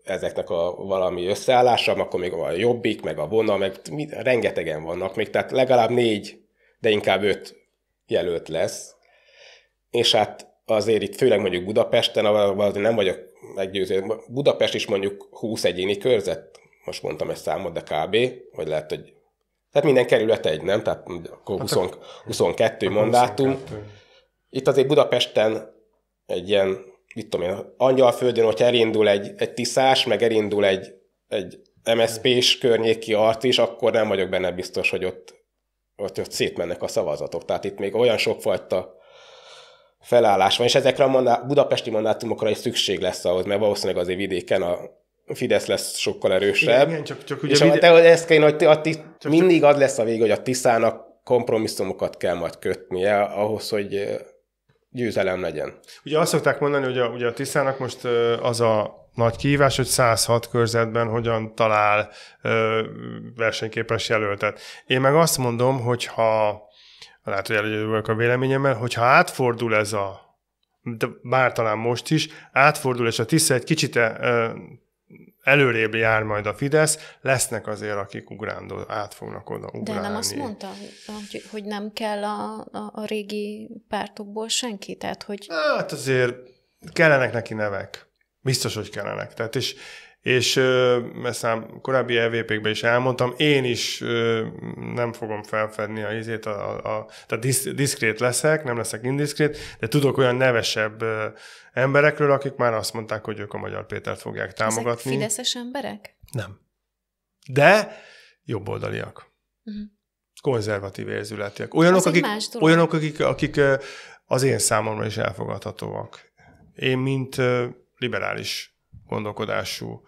ezeknek a valami összeállása, akkor még a Jobbik, meg a Vona meg mind, rengetegen vannak még, tehát legalább négy, de inkább öt jelölt lesz. És hát azért itt főleg mondjuk Budapesten, ahol nem vagyok meggyőző. Budapest is mondjuk 20 egyéni körzet, most mondtam ezt számot, de kb. Vagy lehet, hogy tehát minden kerület egy, nem? Tehát akkor 20, hát, 22 mandátum. Itt azért Budapesten egy ilyen, mit tudom én, Angyalföldön, hogyha elindul egy, egy tiszás, meg elindul egy, egy MSZP-s környéki arc is, akkor nem vagyok benne biztos, hogy ott, ott, ott szétmennek a szavazatok. Tehát itt még olyan sokfajta felállás van, és ezekre a mandá- budapesti mandátumokra is szükség lesz ahhoz, mert valószínűleg azért vidéken a Fidesz lesz sokkal erősebb. Igen, csak, csak ugye és vide... te, ezt kell, hogy a ti, csak, mindig csak... az lesz a vége, hogy a Tiszának kompromisszumokat kell majd kötnie ahhoz, hogy győzelem legyen. Ugye azt szokták mondani, hogy a, ugye a Tiszának most az a nagy kihívás, hogy 106 körzetben hogyan talál ö, versenyképes jelöltet. Én meg azt mondom, hogy ha lehet, hogy előjövök a véleményemmel, hogyha átfordul ez a, de bár talán most is, átfordul, és a Tisza egy kicsit előrébb jár majd a Fidesz, lesznek azért, akik ugrándó, át fognak oda ugrálni. De nem azt mondta, hogy, hogy nem kell a, a, a régi pártokból senki? Tehát, hogy... Hát azért kellenek neki nevek. Biztos, hogy kellenek. Tehát, és, és ezt már korábbi EVP-kben is elmondtam, én is nem fogom felfedni a izét, a, a, a, tehát disz, diszkrét leszek, nem leszek indiszkrét, de tudok olyan nevesebb emberekről, akik már azt mondták, hogy ők a Magyar Pétert fogják támogatni. Ezek fideszes emberek? Nem. De jobboldaliak. Uh-huh. Konzervatív érzületiek. Olyanok, akik, olyanok akik, akik az én számomra is elfogadhatóak. Én, mint liberális gondolkodású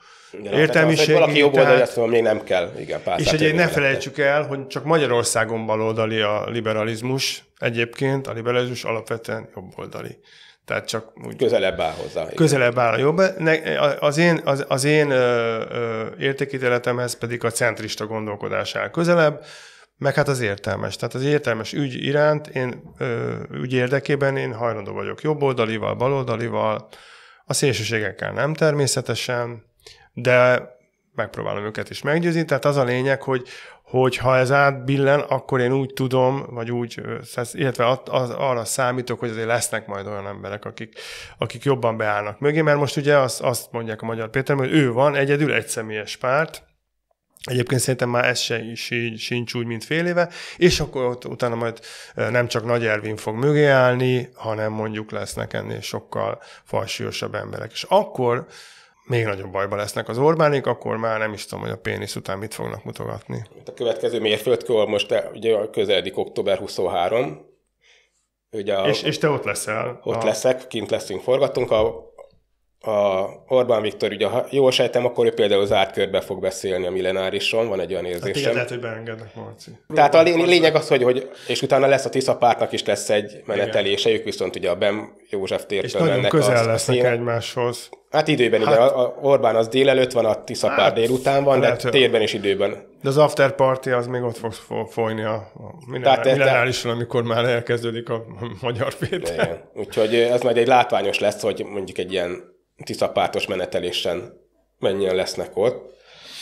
hát értelmiség. valaki jobb oldali, azt mondom, még nem kell. Igen, pár és egyébként ne felejtsük el, hogy csak Magyarországon baloldali a liberalizmus, egyébként a liberalizmus alapvetően oldali, Tehát csak úgy... Közelebb áll hozzá. Közelebb áll a jobb. Ne, az én, az, az én ö, ö, értékítéletemhez pedig a centrista gondolkodás áll közelebb, meg hát az értelmes. Tehát az értelmes ügy iránt, én ö, ügy érdekében én hajlandó vagyok jobboldalival, baloldalival, a szélsőségekkel nem természetesen, de megpróbálom őket is meggyőzni. Tehát az a lényeg, hogy, hogy ha ez átbillen, akkor én úgy tudom, vagy úgy, illetve az, arra számítok, hogy azért lesznek majd olyan emberek, akik, akik jobban beállnak mögé, mert most ugye azt, azt mondják a Magyar Péter, hogy ő van egyedül egy személyes párt, Egyébként szerintem már ez sem sincs úgy, mint fél éve, és akkor ott, utána majd nem csak Nagy Ervin fog mögé állni, hanem mondjuk lesznek ennél sokkal falsúlyosabb emberek. És akkor még nagyobb bajba lesznek az Orbánék, akkor már nem is tudom, hogy a pénisz után mit fognak mutogatni. A következő mérföldkő most ugye közeledik október 23, Ugye a, és, és te ott leszel. Ott a... leszek, kint leszünk, forgatunk. A a Orbán Viktor, ugye, ha jól sejtem, akkor ő például zárt körbe fog beszélni a millenárison, van egy olyan hát érzésem. Hát igen, lehet, hogy beengednek, Marci. Tehát a lé- lényeg az, hogy, hogy, és utána lesz a Tisza pártnak is lesz egy menetelése, ők viszont ugye a Bem József tértől És nagyon közel az, lesznek az egymáshoz. Hát időben, hát, igen. A, Orbán az délelőtt van, a Tisza hát, délután van, lehet, de térben is időben. De az after party az még ott fog folyni a, a millenárison, amikor már elkezdődik a magyar péter. Úgyhogy ez majd egy látványos lesz, hogy mondjuk egy ilyen tiszapártos menetelésen mennyien lesznek ott.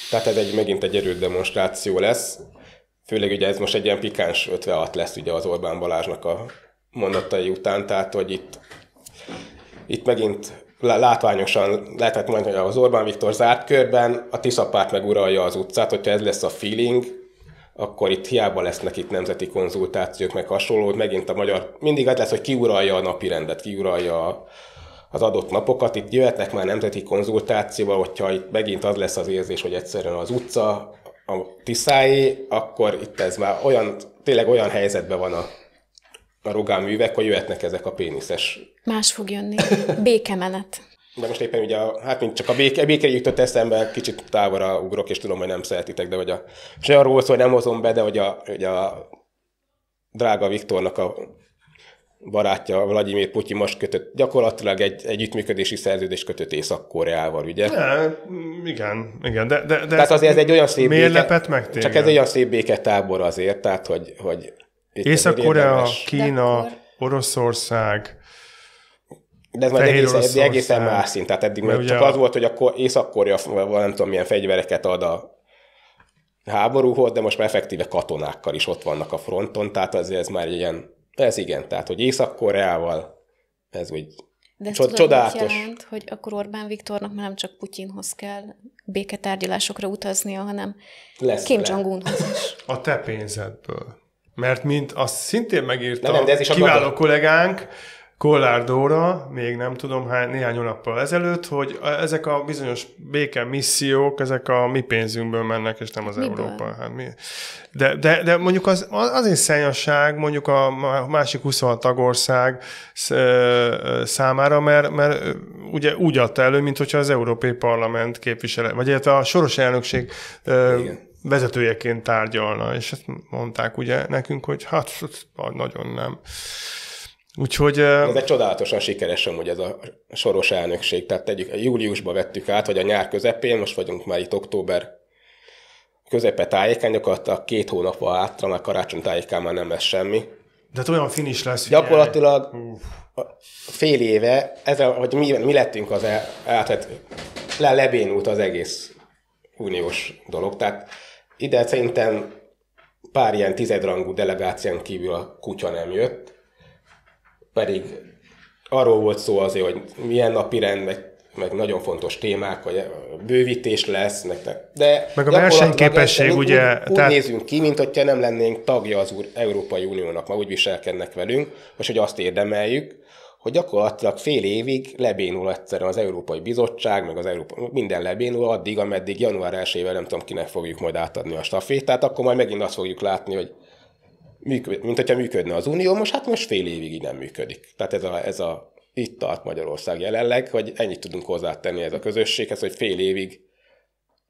Tehát ez egy, megint egy demonstráció lesz, főleg ugye ez most egy ilyen pikáns 56 lesz ugye az Orbán Balázsnak a mondatai után, tehát hogy itt, itt megint látványosan lehetett mondani, hogy az Orbán Viktor zárt körben a Tisza párt meguralja az utcát, hogyha ez lesz a feeling, akkor itt hiába lesznek itt nemzeti konzultációk, meg hasonló, megint a magyar, mindig az lesz, hogy kiuralja a napi rendet, kiuralja a, az adott napokat. Itt jöhetnek már nemzeti konzultációba, hogyha itt megint az lesz az érzés, hogy egyszerűen az utca, a tiszáé, akkor itt ez már olyan, tényleg olyan helyzetben van a, a művek, hogy jöhetnek ezek a péniszes. Más fog jönni. Békemenet. De most éppen ugye, a, hát mint csak a béke, béke jutott eszembe, kicsit távolra ugrok, és tudom, hogy nem szeretitek, de hogy a, se arról szó, hogy nem hozom be, de hogy a, hogy a drága Viktornak a barátja Vladimir Putyin most kötött, gyakorlatilag egy együttműködési szerződést kötött Észak-Koreával, ugye? De, igen, igen, de, de, de tehát azért ez egy olyan szép béket, meg téged? Csak ez egy olyan szép béketábor azért, tehát hogy... hogy Észak-Korea, Kína, Oroszország, de ez már egész, eddig egészen más szint. Tehát eddig mert csak a... az volt, hogy akkor Észak-Korea nem tudom milyen fegyvereket ad a háborúhoz, de most már effektíve katonákkal is ott vannak a fronton, tehát azért ez már egy ilyen ez igen, tehát, hogy Észak-Koreával, ez úgy de ezt tudod, csodálatos. Jelent, hogy akkor Orbán Viktornak már nem csak Putyinhoz kell béketárgyalásokra utaznia, hanem Lesz Kim Jong-unhoz is. A te pénzedből. Mert mint azt szintén megírta nem, nem, de ez is kiváló a kiváló kollégánk, Kollárdóra, még nem tudom, hány, néhány hónappal ezelőtt, hogy ezek a bizonyos béke missziók, ezek a mi pénzünkből mennek, és nem az Miből? Európa. Hát mi? de, de, de mondjuk az, az is szennyasság, mondjuk a másik 26 tagország számára, mert, mert ugye úgy adta elő, mint hogyha az Európai Parlament képviselő, vagy illetve a soros elnökség Igen vezetőjeként tárgyalna, és ezt mondták ugye nekünk, hogy hát, hát, hát nagyon nem. Úgyhogy... Ez egy csodálatosan sikeres hogy ez a soros elnökség. Tehát egy, júliusban vettük át, vagy a nyár közepén, most vagyunk már itt október közepe tájékán, gyakorlatilag két hónapba átra, már karácsony tájékán már nem lesz semmi. De hát olyan finis lesz, hogy Gyakorlatilag jaj. fél éve, ez a, hogy mi, mi lettünk az el, hát, tehát le, lebénult az egész uniós dolog. Tehát ide szerintem pár ilyen tizedrangú delegáción kívül a kutya nem jött, pedig arról volt szó azért, hogy milyen napi rend, meg, meg nagyon fontos témák, hogy bővítés lesz, meg de meg a versenyképesség, ezt, ugye? Úgy, úgy tehát... nézünk ki, mint hogyha nem lennénk tagja az úr, Európai Uniónak, ma úgy viselkednek velünk, most hogy azt érdemeljük, hogy gyakorlatilag fél évig lebénul egyszerűen az Európai Bizottság, meg az Európa, minden lebénul addig, ameddig január 1 nem tudom, kinek fogjuk majd átadni a Tehát akkor majd megint azt fogjuk látni, hogy működ, mint hogyha működne az Unió, most hát most fél évig így nem működik. Tehát ez a, ez a itt tart Magyarország jelenleg, hogy ennyit tudunk hozzátenni ez a közösséghez, hogy fél évig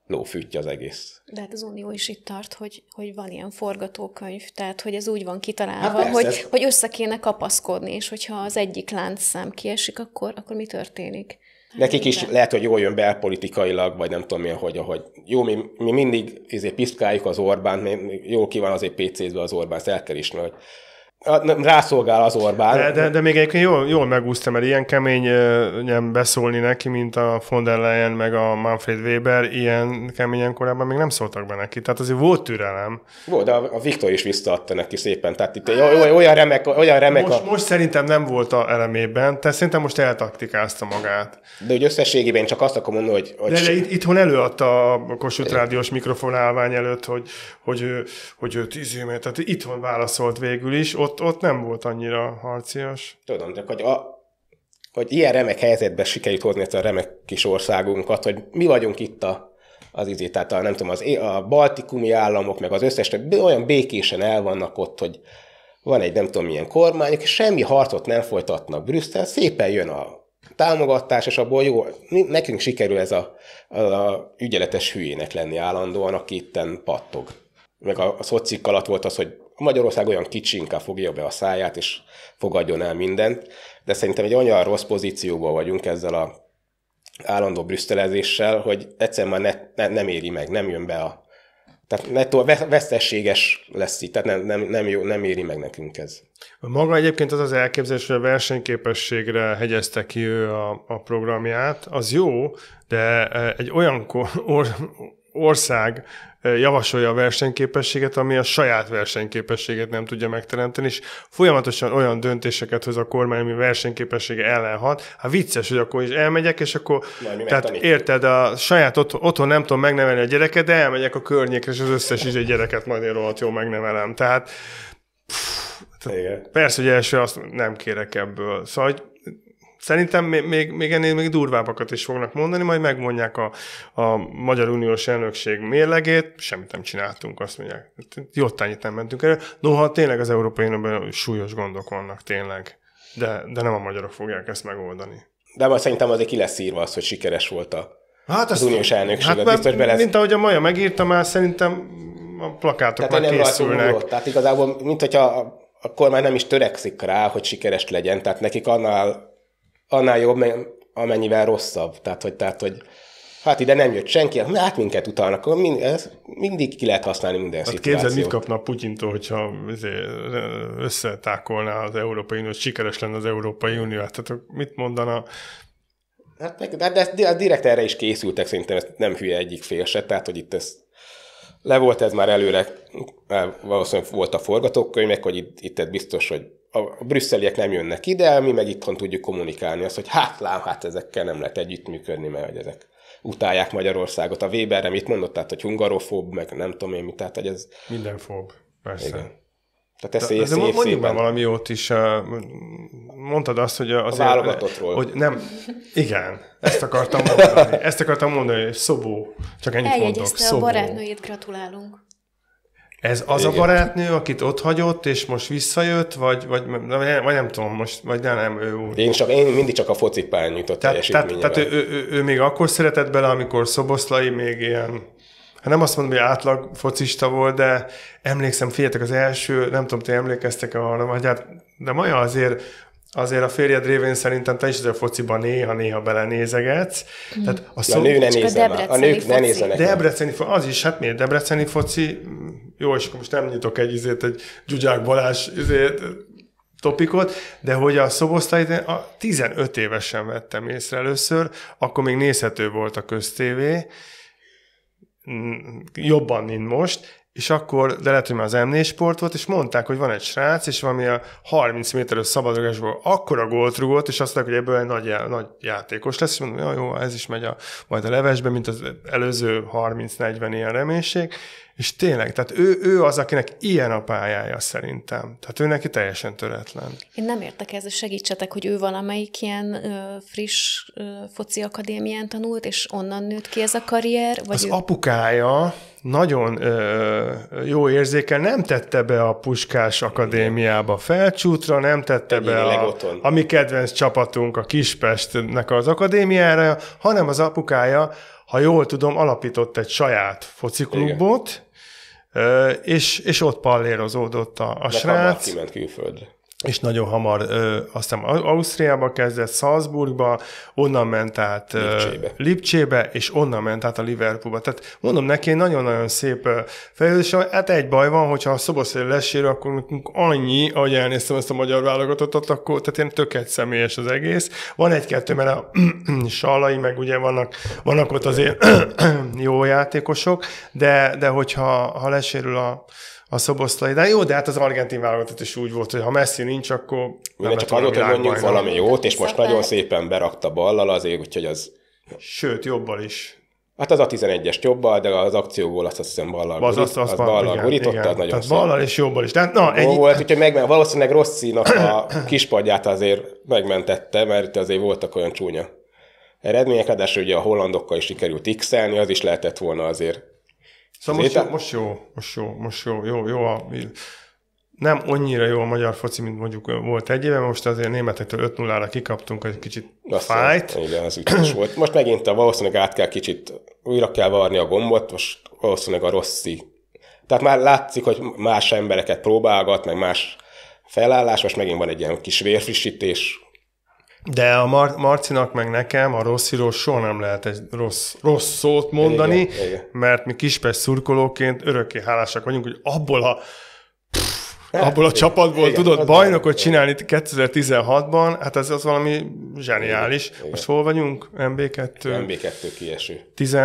lófűtje az egész. De hát az Unió is itt tart, hogy, hogy van ilyen forgatókönyv, tehát hogy ez úgy van kitalálva, hát hogy, ez... hogy össze kéne kapaszkodni, és hogyha az egyik láncszám kiesik, akkor, akkor mi történik? Nekik is lehet, hogy jól jön belpolitikailag, vagy nem tudom én, hogy, ahogy jó, mi, mi mindig izé piszkáljuk az Orbán, jó ki van azért pc be az Orbán, ezt el kell ismerni, hogy Hát rászolgál az Orbán. De, de, de még egyébként jól, jól megúsztam, mert ilyen keményen beszólni neki, mint a von der Leyen meg a Manfred Weber, ilyen keményen korábban még nem szóltak be neki. Tehát azért volt türelem. Volt, de a Viktor is visszaadta neki szépen. Tehát itt olyan remek, olyan remek most, a... most szerintem nem volt a elemében, tehát szerintem most eltaktikázta magát. De úgy összességében csak azt akarom mondani, hogy... hogy... De, de it- itthon előadta a Kossuth Rádiós mikrofonálvány előtt, hogy, hogy, hogy, hogy, ő tíz hogy, hogy, válaszolt végül is, ott ott, ott nem volt annyira harcias. Tudom, de hogy, a, hogy ilyen remek helyzetbe sikerült hozni ezt a remek kis országunkat, hogy mi vagyunk itt a, az izé, tehát a, nem tudom, az, a baltikumi államok, meg az összes, olyan békésen el vannak ott, hogy van egy nem tudom milyen kormány, és semmi harcot nem folytatnak Brüsszel, szépen jön a támogatás, és abból jó, nekünk sikerül ez a, a, a ügyeletes hülyének lenni állandóan, aki itten pattog. Meg a, a szocikk alatt volt az, hogy Magyarország olyan kicsi, inkább fogja be a száját, és fogadjon el mindent, de szerintem egy olyan rossz pozícióban vagyunk ezzel a állandó brüsztelezéssel, hogy egyszerűen már ne, ne, nem éri meg, nem jön be a... Tehát nettó veszteséges lesz itt, tehát nem, nem, nem, jó, nem éri meg nekünk ez. Maga egyébként az az elképzelés, hogy a versenyképességre hegyezte ki ő a, a programját, az jó, de eh, egy olyan or, ország javasolja a versenyképességet, ami a saját versenyképességet nem tudja megteremteni, és folyamatosan olyan döntéseket hoz a kormány, ami versenyképessége ellen hat. Hát vicces, hogy akkor is elmegyek, és akkor, Na, tehát tanít. érted, a saját otthon, otthon nem tudom megnevelni a gyereket, de elmegyek a környékre, és az összes is izé egy gyereket majd én rohadt jól megnevelem. Tehát, pff, hát persze, hogy első azt nem kérek ebből. Szóval, hogy Szerintem még, még, ennél még durvábbakat is fognak mondani, majd megmondják a, a Magyar Uniós elnökség mérlegét, semmit nem csináltunk, azt mondják. annyit nem mentünk erre. Noha tényleg az Európai Unióban súlyos gondok vannak, tényleg. De, de nem a magyarok fogják ezt megoldani. De majd szerintem azért ki lesz írva az, hogy sikeres volt a hát az uniós elnökség. Hát mert, biztos, Mint ahogy a Maja megírta, már szerintem a plakátok Tehát már készülnek. Múlott. Tehát igazából, mint hogyha a kormány nem is törekszik rá, hogy sikeres legyen. Tehát nekik annál annál jobb, amennyivel rosszabb. Tehát, hogy, tehát, hogy hát ide nem jött senki, hát, hát minket utalnak, akkor mind, ez mindig ki lehet használni minden hát szituációt. Képzeld, mit kapna Putyintól, hogyha izé, összetákolná az Európai Unió, sikeres lenne az Európai Unió, hát, tehát mit mondana Hát meg, de, de, de direkt erre is készültek, szerintem ez nem hülye egyik fél se, tehát hogy itt ez le volt ez már előre, e, valószínűleg volt a forgatókönyvek, hogy itt, itt ez biztos, hogy a brüsszeliek nem jönnek ide, mi meg itthon tudjuk kommunikálni azt, hogy hát lám, hát ezekkel nem lehet együttműködni, mert hogy ezek utálják Magyarországot. A Weberre mit mondott, tehát, hogy hungarofób, meg nem tudom én mit, tehát, hogy ez... Mindenfób, persze. Igen. Tehát ez de, de mondjuk már valami jót is, mondtad azt, hogy az... A válogatottról. Hogy nem, igen, ezt akartam mondani. Ezt akartam mondani, hogy szobó. Csak ennyit Eljegyezte mondok, szobó. a barátnőjét, gratulálunk. Ez az Igen. a barátnő, akit ott hagyott, és most visszajött, vagy, vagy, vagy nem tudom, most, vagy nem, nem ő úgy. Én, csak, én mindig csak a focipán nyújtott. tehát, tehát, tehát ő, ő, ő, még akkor szeretett bele, amikor Szoboszlai még ilyen, hát nem azt mondom, hogy átlag focista volt, de emlékszem, figyeljetek, az első, nem tudom, ti emlékeztek arra, vagy hát de maja azért azért a férjed révén szerintem te is a fociban néha-néha belenézegetsz. Mm. Tehát a, szó... ja, a nő ne nézze a, a nők ne nézzenek. Debreceni foci, az is, hát miért Debreceni foci? Mm, jó, és akkor most nem nyitok egy izét, egy Gyugyák Balázs izét, topikot, de hogy a szobosztályt a 15 évesen vettem észre először, akkor még nézhető volt a köztévé, mm, jobban, mint most, és akkor, de lehet, hogy már az m sport volt, és mondták, hogy van egy srác, és valami a 30 méteres szabadrugásból akkora gólt rúgott, és azt mondták, hogy ebből egy nagy, nagy játékos lesz, és mondom, jó, jó, ez is megy a, majd a levesbe, mint az előző 30-40 ilyen reménység, és tényleg, tehát ő, ő az, akinek ilyen a pályája szerintem. Tehát ő neki teljesen töretlen. Én nem értek ez segítsetek, hogy ő valamelyik ilyen ö, friss ö, foci akadémián tanult, és onnan nőtt ki ez a karrier? Vagy az ő... apukája nagyon ö, jó érzékel nem tette be a Puskás Akadémiába felcsútra, nem tette Egyénileg be a, a mi kedvenc csapatunk, a Kispestnek az akadémiára, hanem az apukája, ha jól tudom, alapított egy saját fociklubot, és, és ott pallérozódott a, a srác. kiment külföldre és nagyon hamar, ö, azt Ausztriába kezdett, Salzburgba, onnan ment át Lipcsébe. Lipcsébe, és onnan ment át a Liverpoolba. Tehát mondom neki, nagyon-nagyon szép fejlődés. Hát egy baj van, hogyha a szoboszél lesérül, akkor annyi, ahogy elnéztem ezt a magyar válogatottat, akkor, tehát én tök egy személyes az egész. Van egy-kettő, mert a salai, meg ugye vannak, vannak ott azért jó játékosok, de, de hogyha ha lesérül a a szoboszlai. De jó, de hát az argentin válogatott is úgy volt, hogy ha Messi nincs, akkor... nem csak adott, hogy mondjuk valami jót, és most nagyon szépen berakta ballal azért, úgyhogy az... Sőt, jobbal is. Hát az a 11-est jobbal, de az akcióból azt hiszem ballal, az, gurít, azt, az ballal gurította, az nagyon ballal és jobbal is. de na, egy... volt, úgyhogy megment, valószínűleg Rosszinak a kispadját azért megmentette, mert itt azért voltak olyan csúnya eredmények, ráadásul ugye a hollandokkal is sikerült x az is lehetett volna azért Szóval most, jó, most jó, most jó, most jó, jó, jó a, nem annyira jó a magyar foci, mint mondjuk volt egy éve, most azért németektől 5-0-ra kikaptunk, egy kicsit Azt fájt. Igen, az ügyes volt. Most megint a, valószínűleg át kell kicsit, újra kell varni a gombot, most valószínűleg a rosszi. Tehát már látszik, hogy más embereket próbálgat, meg más felállás, most megint van egy ilyen kis vérfrissítés, de a Mar- Marcinak meg nekem a rossz rossziról soha nem lehet egy rossz, rossz szót mondani, igen, igen. mert mi kispes szurkolóként örökké hálásak vagyunk, hogy abból a pff, hát, abból a igen, hát, csapatból igen, tudott bajnokot csinálni 2016-ban, hát ez az valami zseniális. Igen, igen. Most hol vagyunk? MB2? MB2 kieső. 10?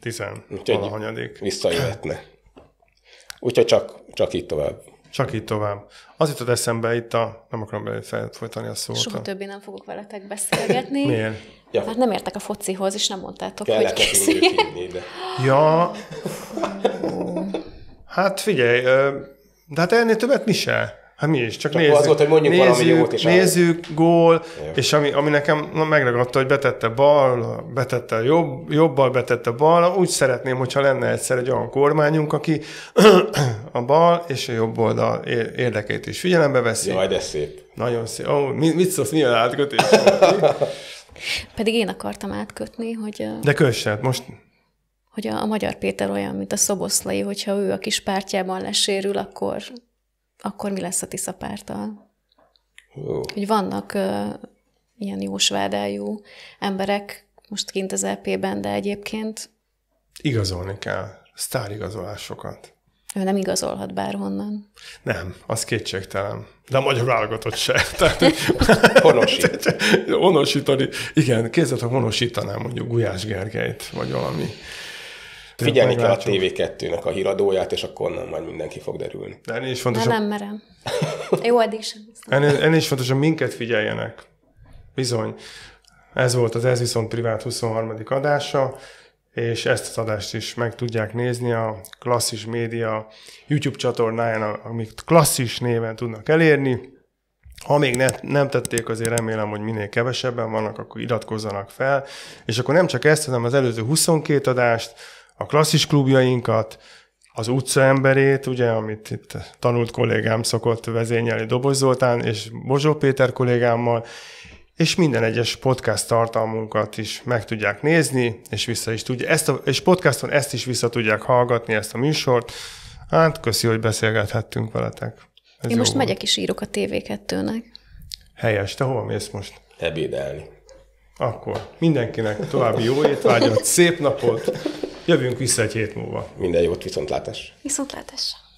10. Úgyhogy visszajöhetne. Úgyhogy csak, csak így tovább. Csak így tovább. Az jutott eszembe itt a... Nem akarom belőle felfolytani a szót. Soha többé nem fogok veletek beszélgetni. Miért? Ja. Mert hát nem értek a focihoz, és nem mondtátok, Kellett hogy készüljek. Ja. Hát figyelj, de hát ennél többet mi se. Hát mi is, csak, csak nézzük. Az volt, hogy mondjuk nézzük, valami jót is. Nézzük, áll. gól, Jó. és ami, ami nekem na, megragadta, hogy betette bal, betette jobb, jobbal, betette bal. Úgy szeretném, hogyha lenne egyszer egy olyan kormányunk, aki a bal és a jobb oldal érdekét is figyelembe veszi. Jaj, de szép. Nagyon szép. Oh, mit, mit szólsz, milyen átkötés? Pedig én akartam átkötni, hogy... De kössed, most hogy a, a Magyar Péter olyan, mint a szoboszlai, hogyha ő a kis pártjában lesérül, akkor akkor mi lesz a tisza Oh. Hogy vannak uh, ilyen jósvádájú emberek most kint az EP-ben, de egyébként... Igazolni kell. igazolásokat. Ő nem igazolhat bárhonnan. Nem, az kétségtelen. De a magyar válogatott se. Tehát, honosít. honosítani. Igen, kézzel, ha honosítanám mondjuk Gulyás Gergelyt, vagy valami Figyelni kell a TV2-nek a híradóját, és akkor onnan majd mindenki fog derülni. De ennél is fontos, nem, hát a... nem merem. Jó, addig sem. Ennél, ennél is fontos, hogy minket figyeljenek. Bizony. Ez volt az Ez viszont privát 23. adása, és ezt az adást is meg tudják nézni a Klasszis Média YouTube csatornáján, amit Klasszis néven tudnak elérni. Ha még ne, nem tették, azért remélem, hogy minél kevesebben vannak, akkor iratkozzanak fel, és akkor nem csak ezt, hanem az előző 22 adást, a klasszis klubjainkat, az utcaemberét, ugye, amit itt tanult kollégám szokott vezényelni Doboz Zoltán és Bozsó Péter kollégámmal, és minden egyes podcast tartalmunkat is meg tudják nézni, és vissza is tudja. Ezt a, és podcaston ezt is vissza tudják hallgatni, ezt a műsort. Hát, köszi, hogy beszélgethettünk veletek. Ez Én most volt. megyek is írok a TV2-nek. Helyes, te hova mész most? Ebédelni. Akkor mindenkinek további jó étvágyat, szép napot! Jövünk vissza egy hét múlva. Minden jót, viszontlátás. Viszontlátásra.